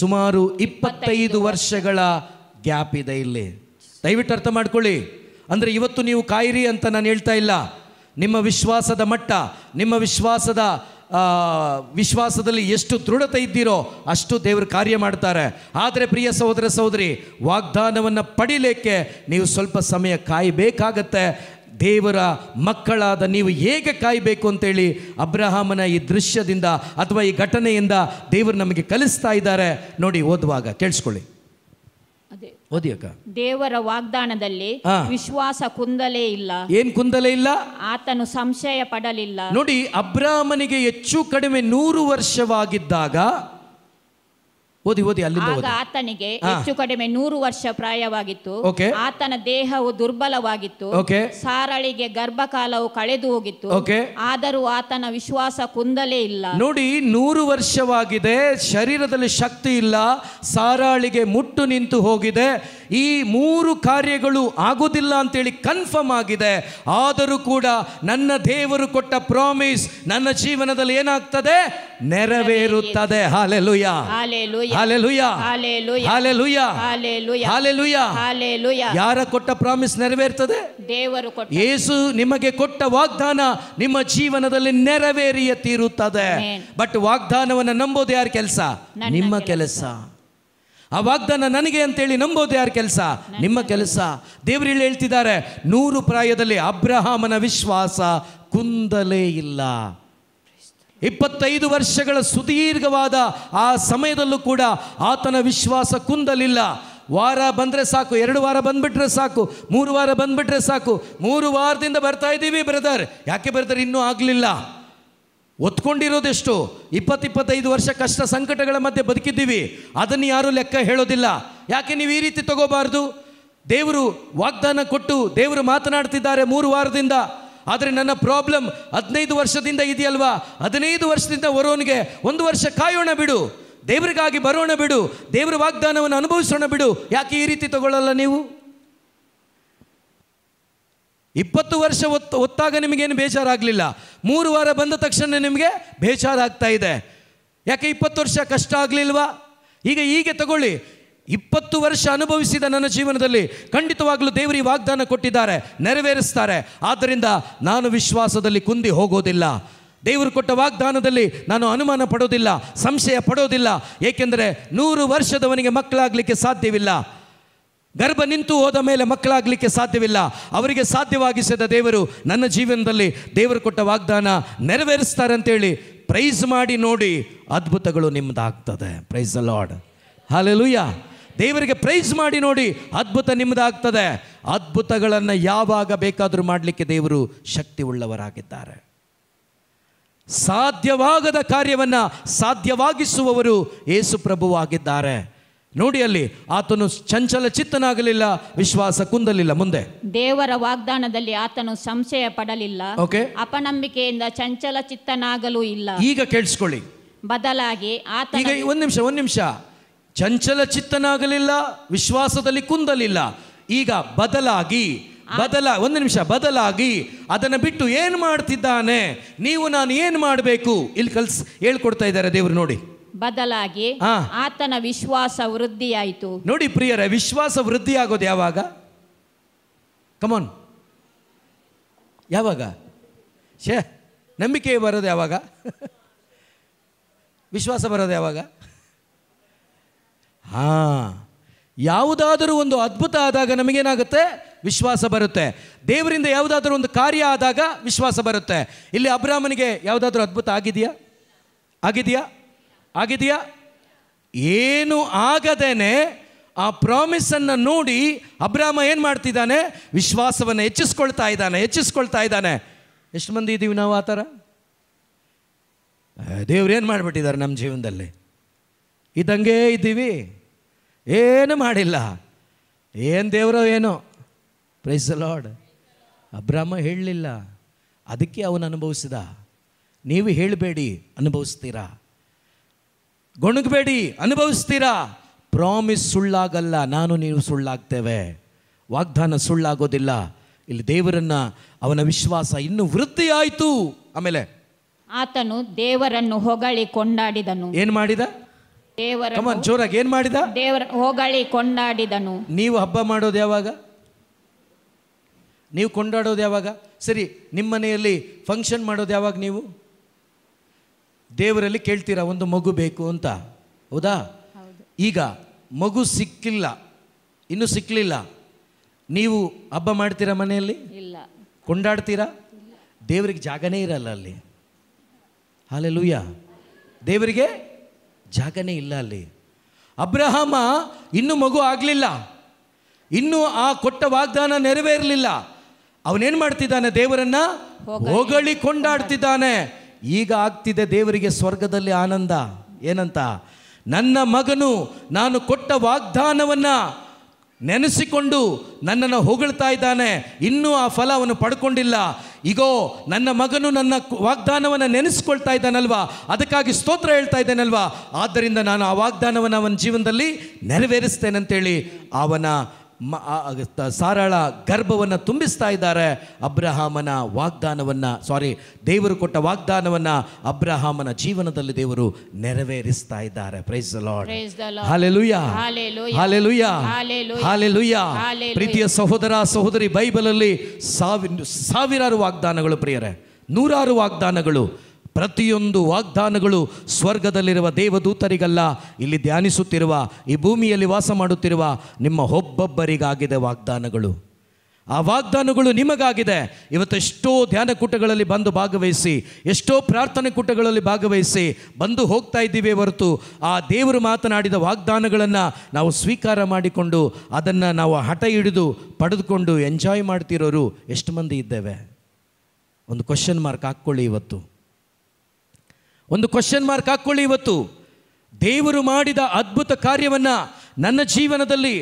S1: ಸುಮಾರು ಇಪ್ಪತ್ತೈದು ವರ್ಷಗಳ ಗ್ಯಾಪ್ ಇದೆ ಇಲ್ಲಿ ದಯವಿಟ್ಟು ಅರ್ಥ ಮಾಡ್ಕೊಳ್ಳಿ ಅಂದರೆ ಇವತ್ತು ನೀವು ಕಾಯಿರಿ ಅಂತ ನಾನು ಹೇಳ್ತಾ ಇಲ್ಲ ನಿಮ್ಮ ವಿಶ್ವಾಸದ ಮಟ್ಟ ನಿಮ್ಮ ವಿಶ್ವಾಸದ ವಿಶ್ವಾಸದಲ್ಲಿ ಎಷ್ಟು ದೃಢತೆ ಇದ್ದೀರೋ ಅಷ್ಟು ದೇವರು ಕಾರ್ಯ ಮಾಡ್ತಾರೆ ಆದರೆ ಪ್ರಿಯ ಸಹೋದರ ಸಹೋದರಿ ವಾಗ್ದಾನವನ್ನು ಪಡಿಲಿಕ್ಕೆ ನೀವು ಸ್ವಲ್ಪ ಸಮಯ ಕಾಯಬೇಕಾಗತ್ತೆ ದೇವರ ಮಕ್ಕಳಾದ ನೀವು ಹೇಗೆ ಕಾಯಬೇಕು ಅಂತೇಳಿ ಅಬ್ರಹಾಮನ ಈ ದೃಶ್ಯದಿಂದ ಅಥವಾ ಈ ಘಟನೆಯಿಂದ ದೇವರು ನಮಗೆ ಕಲಿಸ್ತಾ ಇದ್ದಾರೆ ನೋಡಿ ಓದುವಾಗ ಕೇಳಿಸ್ಕೊಳ್ಳಿ
S2: ದೇವರ ವಾಗ್ದಾನದಲ್ಲಿ ವಿಶ್ವಾಸ ಕುಂದಲೇ ಇಲ್ಲ
S1: ಏನ್ ಕುಂದಲೇ ಇಲ್ಲ
S2: ಆತನು ಸಂಶಯ ಪಡಲಿಲ್ಲ ನೋಡಿ
S1: ಅಬ್ರಾಹ್ಮನಿಗೆ ಹೆಚ್ಚು ಕಡಿಮೆ ನೂರು ವರ್ಷವಾಗಿದ್ದಾಗ ಓದಿ ಓದಿ ಅಲ್ಲಿಂದ
S2: ಆತನಿಗೆ ಹೆಚ್ಚು ಕಡಿಮೆ ನೂರು ವರ್ಷ ಪ್ರಾಯವಾಗಿತ್ತು ಆತನ ದೇಹವು ದುರ್ಬಲವಾಗಿತ್ತು ಓಕೆ ಸಾರಳಿಗೆ ಗರ್ಭಕಾಲವು ಕಳೆದು ಹೋಗಿತ್ತು ಆದರೂ ಆತನ ವಿಶ್ವಾಸ ಕುಂದಲೇ ಇಲ್ಲ
S1: ನೋಡಿ ನೂರು ವರ್ಷವಾಗಿದೆ ಶರೀರದಲ್ಲಿ ಶಕ್ತಿ ಇಲ್ಲ ಸಾರಾಳಿಗೆ ಮುಟ್ಟು ನಿಂತು ಹೋಗಿದೆ ಈ ಮೂರು ಕಾರ್ಯಗಳು ಆಗೋದಿಲ್ಲ ಅಂತೇಳಿ ಕನ್ಫರ್ಮ್ ಆಗಿದೆ ಆದರೂ ಕೂಡ ನನ್ನ ದೇವರು ಕೊಟ್ಟ ಪ್ರಾಮಿಸ್ ನನ್ನ ಜೀವನದಲ್ಲಿ ಏನಾಗ್ತದೆ ನೆರವೇರುತ್ತದೆ ಹಾಲೆಲುಯ
S2: ಹಾಲೆಲುಯ ಹಾಲೆಲುಯ ಹಾಲೆಲುಯ
S1: ಯಾರ ಕೊಟ್ಟ ಪ್ರಾಮಿಸ್ ನೆರವೇರ್ತದೆ
S2: ದೇವರು ಯೇಸು
S1: ನಿಮಗೆ ಕೊಟ್ಟ ವಾಗ್ದಾನ ನಿಮ್ಮ ಜೀವನದಲ್ಲಿ ನೆರವೇರಿಯ ತೀರುತ್ತದೆ ಬಟ್ ವಾಗ್ದಾನವನ್ನು ನಂಬೋದು ಯಾರ ಕೆಲಸ ನಿಮ್ಮ ಕೆಲಸ ಆ ವಾಗ್ದಾನ ನನಗೆ ಅಂತೇಳಿ ನಂಬೋದು ಯಾರ ಕೆಲಸ ನಿಮ್ಮ ಕೆಲಸ ದೇವರು ಇಲ್ಲಿ ಹೇಳ್ತಿದ್ದಾರೆ ನೂರು ಪ್ರಾಯದಲ್ಲಿ ಅಬ್ರಹಾಮನ ವಿಶ್ವಾಸ ಕುಂದಲೇ ಇಲ್ಲ ಇಪ್ಪತ್ತೈದು ವರ್ಷಗಳ ಸುದೀರ್ಘವಾದ ಆ ಸಮಯದಲ್ಲೂ ಕೂಡ ಆತನ ವಿಶ್ವಾಸ ಕುಂದಲಿಲ್ಲ ವಾರ ಬಂದರೆ ಸಾಕು ಎರಡು ವಾರ ಬಂದುಬಿಟ್ರೆ ಸಾಕು ಮೂರು ವಾರ ಬಂದುಬಿಟ್ರೆ ಸಾಕು ಮೂರು ವಾರದಿಂದ ಬರ್ತಾ ಇದ್ದೀವಿ ಬ್ರದರ್ ಯಾಕೆ ಬ್ರದರ್ ಇನ್ನೂ ಆಗಲಿಲ್ಲ ಒತ್ಕೊಂಡಿರೋದೆಷ್ಟು ಇಪ್ಪತ್ತಿಪ್ಪತ್ತೈದು ವರ್ಷ ಕಷ್ಟ ಸಂಕಟಗಳ ಮಧ್ಯೆ ಬದುಕಿದ್ದೀವಿ ಅದನ್ನು ಯಾರೂ ಲೆಕ್ಕ ಹೇಳೋದಿಲ್ಲ ಯಾಕೆ ನೀವು ಈ ರೀತಿ ತಗೋಬಾರ್ದು ದೇವರು ವಾಗ್ದಾನ ಕೊಟ್ಟು ದೇವರು ಮಾತನಾಡ್ತಿದ್ದಾರೆ ಮೂರು ವಾರದಿಂದ ಆದರೆ ನನ್ನ ಪ್ರಾಬ್ಲಮ್ ಹದಿನೈದು ವರ್ಷದಿಂದ ಇದೆಯಲ್ವಾ ಹದಿನೈದು ವರ್ಷದಿಂದ ಬರೋನಿಗೆ ಒಂದು ವರ್ಷ ಕಾಯೋಣ ಬಿಡು ದೇವರಿಗಾಗಿ ಬರೋಣ ಬಿಡು ದೇವರ ವಾಗ್ದಾನವನ್ನು ಅನುಭವಿಸೋಣ ಬಿಡು ಯಾಕೆ ಈ ರೀತಿ ತಗೊಳ್ಳಲ್ಲ ನೀವು ಇಪ್ಪತ್ತು ವರ್ಷ ಒತ್ತು ಒತ್ತಾಗ ನಿಮಗೇನು ಬೇಜಾರಾಗಲಿಲ್ಲ ಮೂರು ವಾರ ಬಂದ ತಕ್ಷಣ ನಿಮಗೆ ಬೇಜಾರಾಗ್ತಾ ಇದೆ ಯಾಕೆ ಇಪ್ಪತ್ತು ವರ್ಷ ಕಷ್ಟ ಆಗಲಿಲ್ವಾ ಈಗ ಹೀಗೆ ತಗೊಳ್ಳಿ ಇಪ್ಪತ್ತು ವರ್ಷ ಅನುಭವಿಸಿದ ನನ್ನ ಜೀವನದಲ್ಲಿ ಖಂಡಿತವಾಗಲೂ ದೇವರಿ ವಾಗ್ದಾನ ಕೊಟ್ಟಿದ್ದಾರೆ ನೆರವೇರಿಸ್ತಾರೆ ಆದ್ದರಿಂದ ನಾನು ವಿಶ್ವಾಸದಲ್ಲಿ ಕುಂದಿ ಹೋಗೋದಿಲ್ಲ ದೇವರು ಕೊಟ್ಟ ವಾಗ್ದಾನದಲ್ಲಿ ನಾನು ಅನುಮಾನ ಪಡೋದಿಲ್ಲ ಸಂಶಯ ಪಡೋದಿಲ್ಲ ಏಕೆಂದರೆ ನೂರು ವರ್ಷದವನಿಗೆ ಮಕ್ಕಳಾಗಲಿಕ್ಕೆ ಸಾಧ್ಯವಿಲ್ಲ ಗರ್ಭ ನಿಂತು ಹೋದ ಮೇಲೆ ಮಕ್ಕಳಾಗಲಿಕ್ಕೆ ಸಾಧ್ಯವಿಲ್ಲ ಅವರಿಗೆ ಸಾಧ್ಯವಾಗಿಸಿದ ದೇವರು ನನ್ನ ಜೀವನದಲ್ಲಿ ದೇವರು ಕೊಟ್ಟ ವಾಗ್ದಾನ ನೆರವೇರಿಸ್ತಾರೆ ಅಂತೇಳಿ ಪ್ರೈಸ್ ಮಾಡಿ ನೋಡಿ ಅದ್ಭುತಗಳು ನಿಮ್ಮದಾಗ್ತದೆ ಪ್ರೈಸ್ ಅ ಲಾಡ್ ಹಾಲೆಲುಯ್ಯ ದೇವರಿಗೆ ಪ್ರೈಸ್ ಮಾಡಿ ನೋಡಿ ಅದ್ಭುತ ನಿಮ್ಮದಾಗ್ತದೆ ಅದ್ಭುತಗಳನ್ನು ಯಾವಾಗ ಬೇಕಾದರೂ ಮಾಡಲಿಕ್ಕೆ ದೇವರು ಶಕ್ತಿ ಉಳ್ಳವರಾಗಿದ್ದಾರೆ ಸಾಧ್ಯವಾಗದ ಕಾರ್ಯವನ್ನು ಸಾಧ್ಯವಾಗಿಸುವವರು ಪ್ರಭುವಾಗಿದ್ದಾರೆ ನೋಡಿ ಅಲ್ಲಿ ಆತನು ಚಂಚಲ ಚಿತ್ತನಾಗಲಿಲ್ಲ ವಿಶ್ವಾಸ ಕುಂದಲಿಲ್ಲ ಮುಂದೆ
S2: ದೇವರ ವಾಗ್ದಾನದಲ್ಲಿ ಆತನು ಸಂಶಯ ಪಡಲಿಲ್ಲ ಓಕೆ ಅಪನಂಬಿಕೆಯಿಂದ ಚಂಚಲ ಚಿತ್ತನಾಗಲು ಇಲ್ಲ ಈಗ ಕೇಳಿಸ್ಕೊಳ್ಳಿ ಬದಲಾಗಿ ಆತ ಈಗ
S1: ಒಂದು ನಿಮಿಷ ಒಂದು ನಿಮಿಷ ಚಂಚಲ ಚಿತ್ತನಾಗಲಿಲ್ಲ ವಿಶ್ವಾಸದಲ್ಲಿ ಕುಂದಲಿಲ್ಲ ಈಗ ಬದಲಾಗಿ ಬದಲ ಒಂದು ನಿಮಿಷ ಬದಲಾಗಿ ಅದನ್ನ ಬಿಟ್ಟು ಏನ್ ಮಾಡ್ತಿದ್ದಾನೆ ನೀವು ನಾನು ಏನ್ ಮಾಡಬೇಕು ಇಲ್ಲಿ ಕಲ್ಸ್ ಹೇಳ್ಕೊಡ್ತಾ ಇದ್ದಾರೆ ದೇವರು ನೋಡಿ
S2: ಬದಲಾಗಿ ಆತನ ವಿಶ್ವಾಸ ವೃದ್ಧಿಯಾಯಿತು
S1: ನೋಡಿ ಪ್ರಿಯರ ವಿಶ್ವಾಸ ವೃದ್ಧಿ ಆಗೋದು ಯಾವಾಗ ಕಮೋನ್ ಯಾವಾಗ ಶೇ ನಂಬಿಕೆ ಬರೋದು ಯಾವಾಗ ವಿಶ್ವಾಸ ಬರೋದು ಯಾವಾಗ ಹಾಂ ಯಾವುದಾದರೂ ಒಂದು ಅದ್ಭುತ ಆದಾಗ ನಮಗೇನಾಗುತ್ತೆ ವಿಶ್ವಾಸ ಬರುತ್ತೆ ದೇವರಿಂದ ಯಾವುದಾದ್ರೂ ಒಂದು ಕಾರ್ಯ ಆದಾಗ ವಿಶ್ವಾಸ ಬರುತ್ತೆ ಇಲ್ಲಿ ಅಬ್ರಾಹ್ಮನಿಗೆ ಯಾವುದಾದ್ರೂ ಅದ್ಭುತ ಆಗಿದೆಯಾ ಆಗಿದೆಯಾ ಆಗಿದೆಯಾ ಏನು ಆಗದೇನೆ ಆ ಪ್ರಾಮಿಸನ್ನು ನೋಡಿ ಅಬ್ರಾಮ ಏನು ಮಾಡ್ತಿದ್ದಾನೆ ವಿಶ್ವಾಸವನ್ನು ಹೆಚ್ಚಿಸ್ಕೊಳ್ತಾ ಇದ್ದಾನೆ ಹೆಚ್ಚಿಸ್ಕೊಳ್ತಾ ಇದ್ದಾನೆ ಎಷ್ಟು ಮಂದಿ ಇದ್ದೀವಿ ನಾವು ಆ ಥರ ಏನು ಮಾಡಿಬಿಟ್ಟಿದ್ದಾರೆ ನಮ್ಮ ಜೀವನದಲ್ಲಿ ಇದ್ದಂಗೆ ಇದ್ದೀವಿ ಏನು ಮಾಡಿಲ್ಲ ಏನು ದೇವರೋ ಏನೋ ಪ್ರೈಸ್ ಲಾರ್ಡ್ ಅಬ್ರಾಮ ಹೇಳಲಿಲ್ಲ ಅದಕ್ಕೆ ಅವನು ಅನುಭವಿಸಿದ ನೀವು ಹೇಳಬೇಡಿ ಅನುಭವಿಸ್ತೀರಾ ಗೊಣಗಬೇಡಿ ಅನುಭವಿಸ್ತೀರಾ ಪ್ರಾಮಿಸ್ ಸುಳ್ಳಾಗಲ್ಲ ನಾನು ನೀವು ಸುಳ್ಳಾಗ್ತೇವೆ ವಾಗ್ದಾನ ಸುಳ್ಳಾಗೋದಿಲ್ಲ ಇಲ್ಲಿ ದೇವರನ್ನು ಅವನ ವಿಶ್ವಾಸ ಇನ್ನೂ ವೃದ್ಧಿಯಾಯಿತು ಆಮೇಲೆ
S2: ಆತನು ದೇವರನ್ನು ಹೊಗಳಿ ಕೊಂಡಾಡಿದನು ಏನು ಮಾಡಿದ ದೇವರ ಜೋರಾಗಿ ಏನು ಮಾಡಿದ ದೇವರ ಹೊಗಳಿ ಕೊಂಡಾಡಿದನು
S1: ನೀವು ಹಬ್ಬ ಮಾಡೋದು ಯಾವಾಗ ನೀವು ಕೊಂಡಾಡೋದು ಯಾವಾಗ ಸರಿ ನಿಮ್ಮ ಮನೆಯಲ್ಲಿ ಫಂಕ್ಷನ್ ಮಾಡೋದು ಯಾವಾಗ ನೀವು ದೇವರಲ್ಲಿ ಕೇಳ್ತೀರಾ ಒಂದು ಮಗು ಬೇಕು ಅಂತ ಹೌದಾ ಈಗ ಮಗು ಸಿಕ್ಕಿಲ್ಲ ಇನ್ನು ಸಿಕ್ಕಲಿಲ್ಲ ನೀವು ಹಬ್ಬ ಮಾಡ್ತೀರಾ ಮನೆಯಲ್ಲಿ ಕೊಂಡಾಡ್ತೀರಾ ದೇವರಿಗೆ ಜಾಗನೇ ಇರಲ್ಲ ಅಲ್ಲಿ ಹಾಲೆ ಲೂಯ್ಯ ದೇವರಿಗೆ ಜಾಗನೇ ಇಲ್ಲ ಅಲ್ಲಿ ಅಬ್ರಹಾಮ ಇನ್ನೂ ಮಗು ಆಗಲಿಲ್ಲ ಇನ್ನೂ ಆ ಕೊಟ್ಟ ವಾಗ್ದಾನ ನೆರವೇರಲಿಲ್ಲ ಅವನೇನು ಮಾಡ್ತಿದ್ದಾನೆ ದೇವರನ್ನ ಹೊಗಳಿ ಕೊಂಡಾಡ್ತಿದ್ದಾನೆ ಈಗ ಆಗ್ತಿದೆ ದೇವರಿಗೆ ಸ್ವರ್ಗದಲ್ಲಿ ಆನಂದ ಏನಂತ ನನ್ನ ಮಗನು ನಾನು ಕೊಟ್ಟ ವಾಗ್ದಾನವನ್ನು ನೆನೆಸಿಕೊಂಡು ನನ್ನನ್ನು ಹೊಗಳ್ತಾ ಇದ್ದಾನೆ ಇನ್ನೂ ಆ ಫಲ ಅವನು ಪಡ್ಕೊಂಡಿಲ್ಲ ಈಗೋ ನನ್ನ ಮಗನು ನನ್ನ ವಾಗ್ದಾನವನ್ನು ನೆನೆಸ್ಕೊಳ್ತಾ ಇದ್ದಾನಲ್ವಾ ಅದಕ್ಕಾಗಿ ಸ್ತೋತ್ರ ಹೇಳ್ತಾ ಇದ್ದಾನಲ್ವಾ ಆದ್ದರಿಂದ ನಾನು ಆ ವಾಗ್ದಾನವನ್ನು ಅವನ ಜೀವನದಲ್ಲಿ ನೆರವೇರಿಸ್ತೇನೆ ಅಂತೇಳಿ ಅವನ ಮ ಸಾರಳ ಗರ್ಭವನ್ನು ತುಂಬಿಸ್ತಾ ಇದ್ದಾರೆ ಅಬ್ರಹಾಮನ ವಾಗ್ದಾನವನ್ನು ಸಾರಿ ದೇವರು ಕೊಟ್ಟ ವಾಗ್ದಾನವನ್ನು ಅಬ್ರಹಾಮನ ಜೀವನದಲ್ಲಿ ದೇವರು ನೆರವೇರಿಸ್ತಾ ಇದ್ದಾರೆ praise Lord hallelujah hallelujah hallelujah ಪ್ರೀತಿಯ ಸಹೋದರ ಸಹೋದರಿ ಬೈಬಲಲ್ಲಿ ಸಾವಿರ ಸಾವಿರಾರು ವಾಗ್ದಾನಗಳು ಪ್ರಿಯರೇ ನೂರಾರು ವಾಗ್ದಾನಗಳು ಪ್ರತಿಯೊಂದು ವಾಗ್ದಾನಗಳು ಸ್ವರ್ಗದಲ್ಲಿರುವ ದೇವದೂತರಿಗಲ್ಲ ಇಲ್ಲಿ ಧ್ಯಾನಿಸುತ್ತಿರುವ ಈ ಭೂಮಿಯಲ್ಲಿ ವಾಸ ಮಾಡುತ್ತಿರುವ ನಿಮ್ಮ ಒಬ್ಬೊಬ್ಬರಿಗಾಗಿದೆ ವಾಗ್ದಾನಗಳು ಆ ವಾಗ್ದಾನಗಳು ನಿಮಗಾಗಿದೆ ಇವತ್ತು ಎಷ್ಟೋ ಧ್ಯಾನಕೂಟಗಳಲ್ಲಿ ಬಂದು ಭಾಗವಹಿಸಿ ಎಷ್ಟೋ ಪ್ರಾರ್ಥನೆ ಕೂಟಗಳಲ್ಲಿ ಭಾಗವಹಿಸಿ ಬಂದು ಹೋಗ್ತಾ ಇದ್ದೀವಿ ಹೊರತು ಆ ದೇವರು ಮಾತನಾಡಿದ ವಾಗ್ದಾನಗಳನ್ನು ನಾವು ಸ್ವೀಕಾರ ಮಾಡಿಕೊಂಡು ಅದನ್ನು ನಾವು ಹಠ ಹಿಡಿದು ಪಡೆದುಕೊಂಡು ಎಂಜಾಯ್ ಮಾಡ್ತಿರೋರು ಎಷ್ಟು ಮಂದಿ ಇದ್ದೇವೆ ಒಂದು ಕ್ವಶನ್ ಮಾರ್ಕ್ ಹಾಕ್ಕೊಳ್ಳಿ ಇವತ್ತು ಒಂದು ಕ್ವಶನ್ ಮಾರ್ಕ್ ಹಾಕ್ಕೊಳ್ಳಿ ಇವತ್ತು ದೇವರು ಮಾಡಿದ ಅದ್ಭುತ ಕಾರ್ಯವನ್ನು ನನ್ನ ಜೀವನದಲ್ಲಿ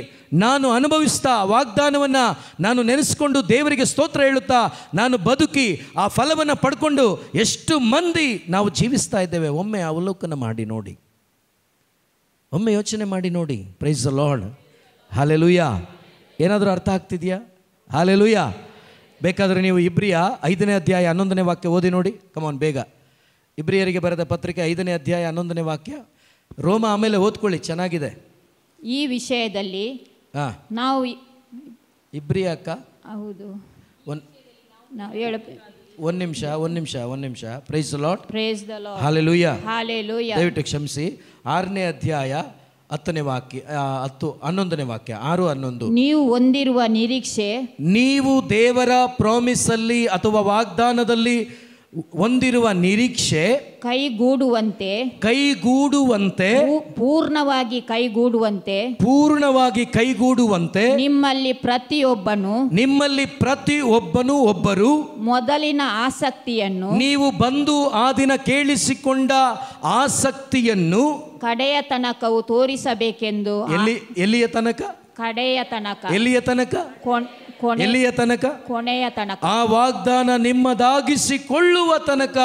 S1: ನಾನು ಅನುಭವಿಸ್ತಾ ವಾಗ್ದಾನವನ್ನು ನಾನು ನೆನೆಸ್ಕೊಂಡು ದೇವರಿಗೆ ಸ್ತೋತ್ರ ಹೇಳುತ್ತಾ ನಾನು ಬದುಕಿ ಆ ಫಲವನ್ನು ಪಡ್ಕೊಂಡು ಎಷ್ಟು ಮಂದಿ ನಾವು ಜೀವಿಸ್ತಾ ಇದ್ದೇವೆ ಒಮ್ಮೆ ಅವಲೋಕನ ಮಾಡಿ ನೋಡಿ ಒಮ್ಮೆ ಯೋಚನೆ ಮಾಡಿ ನೋಡಿ ಪ್ರೈಸ್ ದ ಲಾರ್ಡ್ ಹಾಲೆಲುಯ್ಯ ಏನಾದರೂ ಅರ್ಥ ಆಗ್ತಿದೆಯಾ ಹಾಲೆಲುಯ್ಯ ಬೇಕಾದರೆ ನೀವು ಇಬ್ರಿಯ ಐದನೇ ಅಧ್ಯಾಯ ಹನ್ನೊಂದನೇ ವಾಕ್ಯ ಓದಿ ನೋಡಿ ಕಮಾನ್ ಬೇಗ ಇಬ್ರಿಯರಿಗೆ ಬರೆದ ಪತ್ರಿಕೆ ಐದನೇ ಅಧ್ಯಾಯ ಹನ್ನೊಂದನೇ ವಾಕ್ಯ ರೋಮ ಆಮೇಲೆ ಓದ್ಕೊಳ್ಳಿ ಚೆನ್ನಾಗಿದೆ
S2: ಈ ವಿಷಯದಲ್ಲಿ ನಾವು ಇಬ್ರಿ ಅಕ್ಕ ಹೌದು ಒಂದ್ ನಾವು ಹೇಳ
S1: ಒಂದು ನಿಮಿಷ ಒಂದು ನಿಮಿಷ ಒಂದು ನಿಮಿಷ praise Lord
S2: praise the Lord hallelujah hallelujah ದಯವಿಟ್ಟು
S1: ಕ್ಷಮಿಸಿ ಆರನೇ ಅಧ್ಯಾಯ ಹತ್ತನೇ ವಾಕ್ಯ ಹತ್ತು ಹನ್ನೊಂದನೇ ವಾಕ್ಯ ಆರು ಹನ್ನೊಂದು
S2: ನೀವು ಹೊಂದಿರುವ ನಿರೀಕ್ಷೆ
S1: ನೀವು ದೇವರ ಪ್ರಾಮಿಸ್ ಅಲ್ಲಿ ಅಥವಾ ವಾಗ್ದಾನದಲ್ಲಿ ಹೊಂದಿರುವ ನಿರೀಕ್ಷೆ
S2: ಕೈಗೂಡುವಂತೆ
S1: ಕೈಗೂಡುವಂತೆ
S2: ಪೂರ್ಣವಾಗಿ ಕೈಗೂಡುವಂತೆ
S1: ಪೂರ್ಣವಾಗಿ ಕೈಗೂಡುವಂತೆ
S2: ನಿಮ್ಮಲ್ಲಿ ಪ್ರತಿಯೊಬ್ಬನು
S1: ನಿಮ್ಮಲ್ಲಿ ಪ್ರತಿಯೊಬ್ಬನು ಒಬ್ಬರು
S2: ಮೊದಲಿನ ಆಸಕ್ತಿಯನ್ನು
S1: ನೀವು ಬಂದು ಆ ದಿನ ಕೇಳಿಸಿಕೊಂಡ ಆಸಕ್ತಿಯನ್ನು
S2: ಕಡೆಯ ತನಕವು ತೋರಿಸಬೇಕೆಂದು ಎಲ್ಲಿ ಎಲ್ಲಿಯ ತನಕ ಕಡೆಯ ತನಕ ಎಲ್ಲಿಯ ತನಕ ಎಲ್ಲಿಯ ತನಕ
S1: ಕೊನೆಯ ತನಕ ಆ ವಾಗ್ದಾನ ನಿಮ್ಮದಾಗಿಸಿಕೊಳ್ಳುವ ತನಕ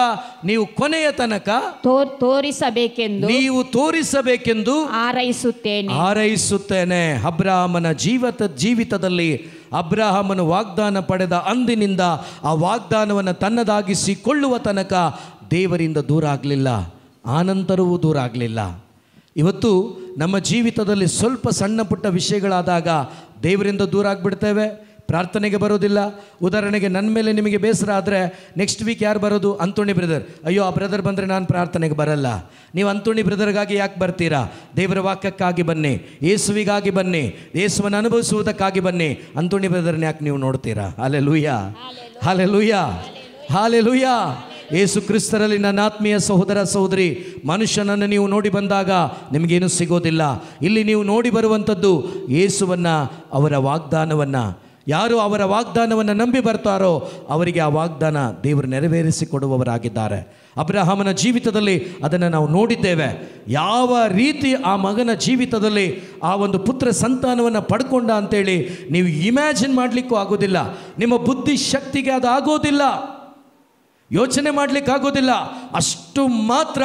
S1: ನೀವು ಕೊನೆಯ ತನಕ ತೋರಿಸಬೇಕೆಂದು ನೀವು ತೋರಿಸಬೇಕೆಂದು ಆರೈಸುತ್ತೇನೆ ಆರೈಸುತ್ತೇನೆ ಅಬ್ರಾಹ್ಮನ ಜೀವತ ಜೀವಿತದಲ್ಲಿ ಅಬ್ರಾಹಮನು ವಾಗ್ದಾನ ಪಡೆದ ಅಂದಿನಿಂದ ಆ ವಾಗ್ದಾನವನ್ನು ತನ್ನದಾಗಿಸಿಕೊಳ್ಳುವ ತನಕ ದೇವರಿಂದ ದೂರ ಆಗಲಿಲ್ಲ ಆನಂತರವೂ ದೂರ ಆಗಲಿಲ್ಲ ಇವತ್ತು ನಮ್ಮ ಜೀವಿತದಲ್ಲಿ ಸ್ವಲ್ಪ ಸಣ್ಣ ಪುಟ್ಟ ವಿಷಯಗಳಾದಾಗ ದೇವರಿಂದ ದೂರ ಆಗಿಬಿಡ್ತೇವೆ ಪ್ರಾರ್ಥನೆಗೆ ಬರೋದಿಲ್ಲ ಉದಾಹರಣೆಗೆ ನನ್ನ ಮೇಲೆ ನಿಮಗೆ ಬೇಸರ ಆದರೆ ನೆಕ್ಸ್ಟ್ ವೀಕ್ ಯಾರು ಬರೋದು ಅಂತೋಣಿ ಬ್ರದರ್ ಅಯ್ಯೋ ಆ ಬ್ರದರ್ ಬಂದರೆ ನಾನು ಪ್ರಾರ್ಥನೆಗೆ ಬರಲ್ಲ ನೀವು ಅಂತೋಣಿ ಬ್ರದರ್ಗಾಗಿ ಯಾಕೆ ಬರ್ತೀರಾ ದೇವರ ವಾಕ್ಯಕ್ಕಾಗಿ ಬನ್ನಿ ಯೇಸುವಿಗಾಗಿ ಬನ್ನಿ ಯೇಸುವನ್ನು ಅನುಭವಿಸುವುದಕ್ಕಾಗಿ ಬನ್ನಿ ಅಂತೋಣಿ ಬ್ರದರ್ನ ಯಾಕೆ ನೀವು ನೋಡ್ತೀರಾ ಹಾಲೆ ಲೂಯ್ಯ ಹಾಲೆ ಲೂಯ್ಯ ಹಾಲೆ ಲೂಯ್ಯ ಏಸು ಕ್ರಿಸ್ತರಲ್ಲಿ ನನ್ನ ಆತ್ಮೀಯ ಸಹೋದರ ಸಹೋದರಿ ಮನುಷ್ಯನನ್ನು ನೀವು ನೋಡಿ ಬಂದಾಗ ನಿಮಗೇನು ಸಿಗೋದಿಲ್ಲ ಇಲ್ಲಿ ನೀವು ನೋಡಿ ಬರುವಂಥದ್ದು ಯೇಸುವನ್ನು ಅವರ ವಾಗ್ದಾನವನ್ನು ಯಾರು ಅವರ ವಾಗ್ದಾನವನ್ನು ನಂಬಿ ಬರ್ತಾರೋ ಅವರಿಗೆ ಆ ವಾಗ್ದಾನ ದೇವರು ನೆರವೇರಿಸಿ ಕೊಡುವವರಾಗಿದ್ದಾರೆ ಅಬ್ರಹಾಮನ ಜೀವಿತದಲ್ಲಿ ಅದನ್ನು ನಾವು ನೋಡಿದ್ದೇವೆ ಯಾವ ರೀತಿ ಆ ಮಗನ ಜೀವಿತದಲ್ಲಿ ಆ ಒಂದು ಪುತ್ರ ಸಂತಾನವನ್ನು ಪಡ್ಕೊಂಡ ಅಂತೇಳಿ ನೀವು ಇಮ್ಯಾಜಿನ್ ಮಾಡಲಿಕ್ಕೂ ಆಗೋದಿಲ್ಲ ನಿಮ್ಮ ಬುದ್ಧಿ ಶಕ್ತಿಗೆ ಅದು ಆಗೋದಿಲ್ಲ ಯೋಚನೆ ಮಾಡಲಿಕ್ಕಾಗೋದಿಲ್ಲ ಅಷ್ಟು ಮಾತ್ರ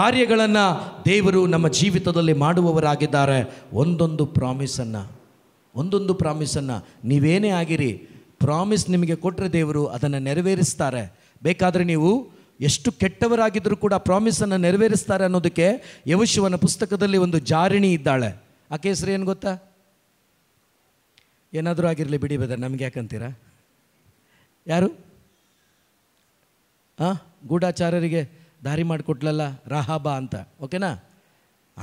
S1: ಕಾರ್ಯಗಳನ್ನು ದೇವರು ನಮ್ಮ ಜೀವಿತದಲ್ಲಿ ಮಾಡುವವರಾಗಿದ್ದಾರೆ ಒಂದೊಂದು ಪ್ರಾಮಿಸನ್ನು ಒಂದೊಂದು ಪ್ರಾಮಿಸನ್ನು ನೀವೇನೇ ಆಗಿರಿ ಪ್ರಾಮಿಸ್ ನಿಮಗೆ ಕೊಟ್ಟರೆ ದೇವರು ಅದನ್ನು ನೆರವೇರಿಸ್ತಾರೆ ಬೇಕಾದರೆ ನೀವು ಎಷ್ಟು ಕೆಟ್ಟವರಾಗಿದ್ದರೂ ಕೂಡ ಪ್ರಾಮಿಸನ್ನು ನೆರವೇರಿಸ್ತಾರೆ ಅನ್ನೋದಕ್ಕೆ ಯವಶಿವನ ಪುಸ್ತಕದಲ್ಲಿ ಒಂದು ಜಾರಿಣಿ ಇದ್ದಾಳೆ ಆ ಹೆಸರು ಏನು ಗೊತ್ತಾ ಏನಾದರೂ ಆಗಿರಲಿ ಬಿಡಿ ಬದ ನಮ್ಗೆ ಯಾಕಂತೀರಾ ಯಾರು ಹಾಂ ಗೂಢಾಚಾರ್ಯರಿಗೆ ದಾರಿ ಮಾಡಿಕೊಟ್ಲಲ್ಲ ರಾಹಾಬಾ ಅಂತ ಓಕೆನಾ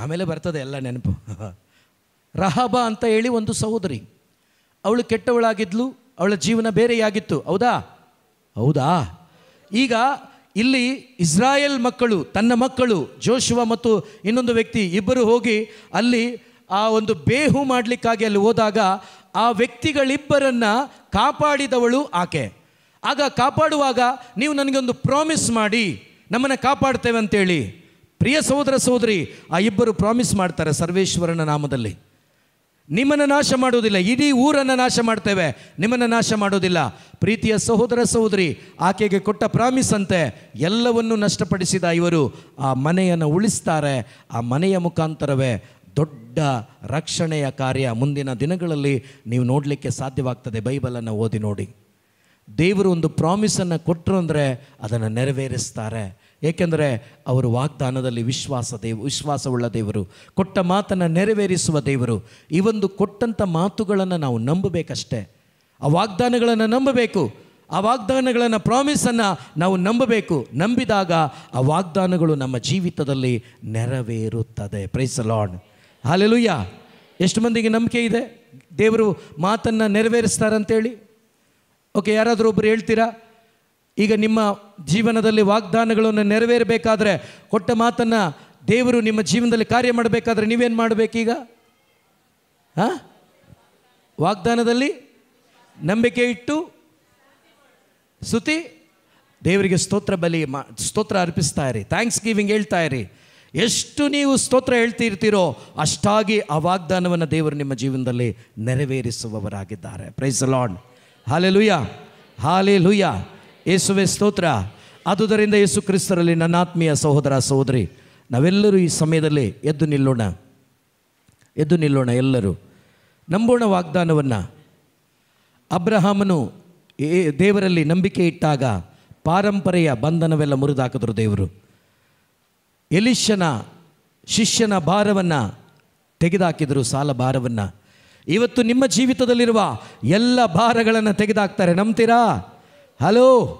S1: ಆಮೇಲೆ ಬರ್ತದೆ ಎಲ್ಲ ನೆನಪು *laughs* ರಹಾಬ ಅಂತ ಹೇಳಿ ಒಂದು ಸಹೋದರಿ ಅವಳು ಕೆಟ್ಟವಳಾಗಿದ್ಲು ಅವಳ ಜೀವನ ಬೇರೆಯಾಗಿತ್ತು ಹೌದಾ ಹೌದಾ ಈಗ ಇಲ್ಲಿ ಇಸ್ರಾಯೇಲ್ ಮಕ್ಕಳು ತನ್ನ ಮಕ್ಕಳು ಜೋಶುವ ಮತ್ತು ಇನ್ನೊಂದು ವ್ಯಕ್ತಿ ಇಬ್ಬರು ಹೋಗಿ ಅಲ್ಲಿ ಆ ಒಂದು ಬೇಹು ಮಾಡಲಿಕ್ಕಾಗಿ ಅಲ್ಲಿ ಹೋದಾಗ ಆ ವ್ಯಕ್ತಿಗಳಿಬ್ಬರನ್ನು ಕಾಪಾಡಿದವಳು ಆಕೆ ಆಗ ಕಾಪಾಡುವಾಗ ನೀವು ನನಗೊಂದು ಪ್ರಾಮಿಸ್ ಮಾಡಿ ನಮ್ಮನ್ನು ಕಾಪಾಡ್ತೇವೆ ಅಂತೇಳಿ ಪ್ರಿಯ ಸಹೋದರ ಸಹೋದರಿ ಆ ಇಬ್ಬರು ಪ್ರಾಮಿಸ್ ಮಾಡ್ತಾರೆ ಸರ್ವೇಶ್ವರನ ನಾಮದಲ್ಲಿ ನಿಮ್ಮನ್ನು ನಾಶ ಮಾಡುವುದಿಲ್ಲ ಇಡೀ ಊರನ್ನು ನಾಶ ಮಾಡ್ತೇವೆ ನಿಮ್ಮನ್ನು ನಾಶ ಮಾಡೋದಿಲ್ಲ ಪ್ರೀತಿಯ ಸಹೋದರ ಸಹೋದರಿ ಆಕೆಗೆ ಕೊಟ್ಟ ಪ್ರಾಮಿಸ್ ಅಂತೆ ಎಲ್ಲವನ್ನೂ ನಷ್ಟಪಡಿಸಿದ ಇವರು ಆ ಮನೆಯನ್ನು ಉಳಿಸ್ತಾರೆ ಆ ಮನೆಯ ಮುಖಾಂತರವೇ ದೊಡ್ಡ ರಕ್ಷಣೆಯ ಕಾರ್ಯ ಮುಂದಿನ ದಿನಗಳಲ್ಲಿ ನೀವು ನೋಡಲಿಕ್ಕೆ ಸಾಧ್ಯವಾಗ್ತದೆ ಬೈಬಲನ್ನು ಓದಿ ನೋಡಿ ದೇವರು ಒಂದು ಪ್ರಾಮಿಸನ್ನು ಕೊಟ್ಟರು ಅಂದರೆ ಅದನ್ನು ನೆರವೇರಿಸ್ತಾರೆ ಏಕೆಂದರೆ ಅವರು ವಾಗ್ದಾನದಲ್ಲಿ ವಿಶ್ವಾಸ ದೇವ ವಿಶ್ವಾಸವುಳ್ಳ ದೇವರು ಕೊಟ್ಟ ಮಾತನ್ನು ನೆರವೇರಿಸುವ ದೇವರು ಈ ಒಂದು ಕೊಟ್ಟಂಥ ಮಾತುಗಳನ್ನು ನಾವು ನಂಬಬೇಕಷ್ಟೇ ಆ ವಾಗ್ದಾನಗಳನ್ನು ನಂಬಬೇಕು ಆ ವಾಗ್ದಾನಗಳನ್ನು ಪ್ರಾಮಿಸನ್ನು ನಾವು ನಂಬಬೇಕು ನಂಬಿದಾಗ ಆ ವಾಗ್ದಾನಗಳು ನಮ್ಮ ಜೀವಿತದಲ್ಲಿ ನೆರವೇರುತ್ತದೆ ಪ್ರೈಸ್ ಲಾರ್ಡ್ ಹಾಲೆಲುಯ್ಯ ಎಷ್ಟು ಮಂದಿಗೆ ನಂಬಿಕೆ ಇದೆ ದೇವರು ಮಾತನ್ನು ನೆರವೇರಿಸ್ತಾರಂತೇಳಿ ಓಕೆ ಯಾರಾದರೂ ಒಬ್ಬರು ಹೇಳ್ತೀರಾ ಈಗ ನಿಮ್ಮ ಜೀವನದಲ್ಲಿ ವಾಗ್ದಾನಗಳನ್ನು ನೆರವೇರಬೇಕಾದ್ರೆ ಕೊಟ್ಟ ಮಾತನ್ನು ದೇವರು ನಿಮ್ಮ ಜೀವನದಲ್ಲಿ ಕಾರ್ಯ ಮಾಡಬೇಕಾದ್ರೆ ನೀವೇನು ಮಾಡಬೇಕೀಗ ಹಾಂ ವಾಗ್ದಾನದಲ್ಲಿ ನಂಬಿಕೆ ಇಟ್ಟು ಸುತಿ ದೇವರಿಗೆ ಸ್ತೋತ್ರ ಬಲಿ ಮಾ ಸ್ತೋತ್ರ ಅರ್ಪಿಸ್ತಾ ಇರಿ ಥ್ಯಾಂಕ್ಸ್ ಗಿವಿಂಗ್ ಹೇಳ್ತಾ ಇರಿ ಎಷ್ಟು ನೀವು ಸ್ತೋತ್ರ ಹೇಳ್ತಿರ್ತೀರೋ ಅಷ್ಟಾಗಿ ಆ ವಾಗ್ದಾನವನ್ನು ದೇವರು ನಿಮ್ಮ ಜೀವನದಲ್ಲಿ ನೆರವೇರಿಸುವವರಾಗಿದ್ದಾರೆ ಪ್ರೈಸ್ ಲಾರ್ಡ್ ಹಾಲೆ ಲೂಯ್ಯ ಹಾಲೆ ಲೂಯ್ಯ ಯೇಸುವೆ ಸ್ತೋತ್ರ ಆದುದರಿಂದ ಯೇಸು ಕ್ರಿಸ್ತರಲ್ಲಿ ನನ್ನ ಆತ್ಮೀಯ ಸಹೋದರ ಸಹೋದರಿ ನಾವೆಲ್ಲರೂ ಈ ಸಮಯದಲ್ಲಿ ಎದ್ದು ನಿಲ್ಲೋಣ ಎದ್ದು ನಿಲ್ಲೋಣ ಎಲ್ಲರೂ ನಂಬೋಣ ವಾಗ್ದಾನವನ್ನು ಅಬ್ರಹಾಮನು ಏ ದೇವರಲ್ಲಿ ನಂಬಿಕೆ ಇಟ್ಟಾಗ ಪಾರಂಪರೆಯ ಬಂಧನವೆಲ್ಲ ಮುರಿದಾಕಿದ್ರು ದೇವರು ಎಲಿಶ್ಯನ ಶಿಷ್ಯನ ಭಾರವನ್ನು ತೆಗೆದಾಕಿದರು ಸಾಲ ಭಾರವನ್ನು ಇವತ್ತು ನಿಮ್ಮ ಜೀವಿತದಲ್ಲಿರುವ ಎಲ್ಲ ಭಾರಗಳನ್ನು ತೆಗೆದಾಕ್ತಾರೆ ನಂಬ್ತೀರಾ हेलो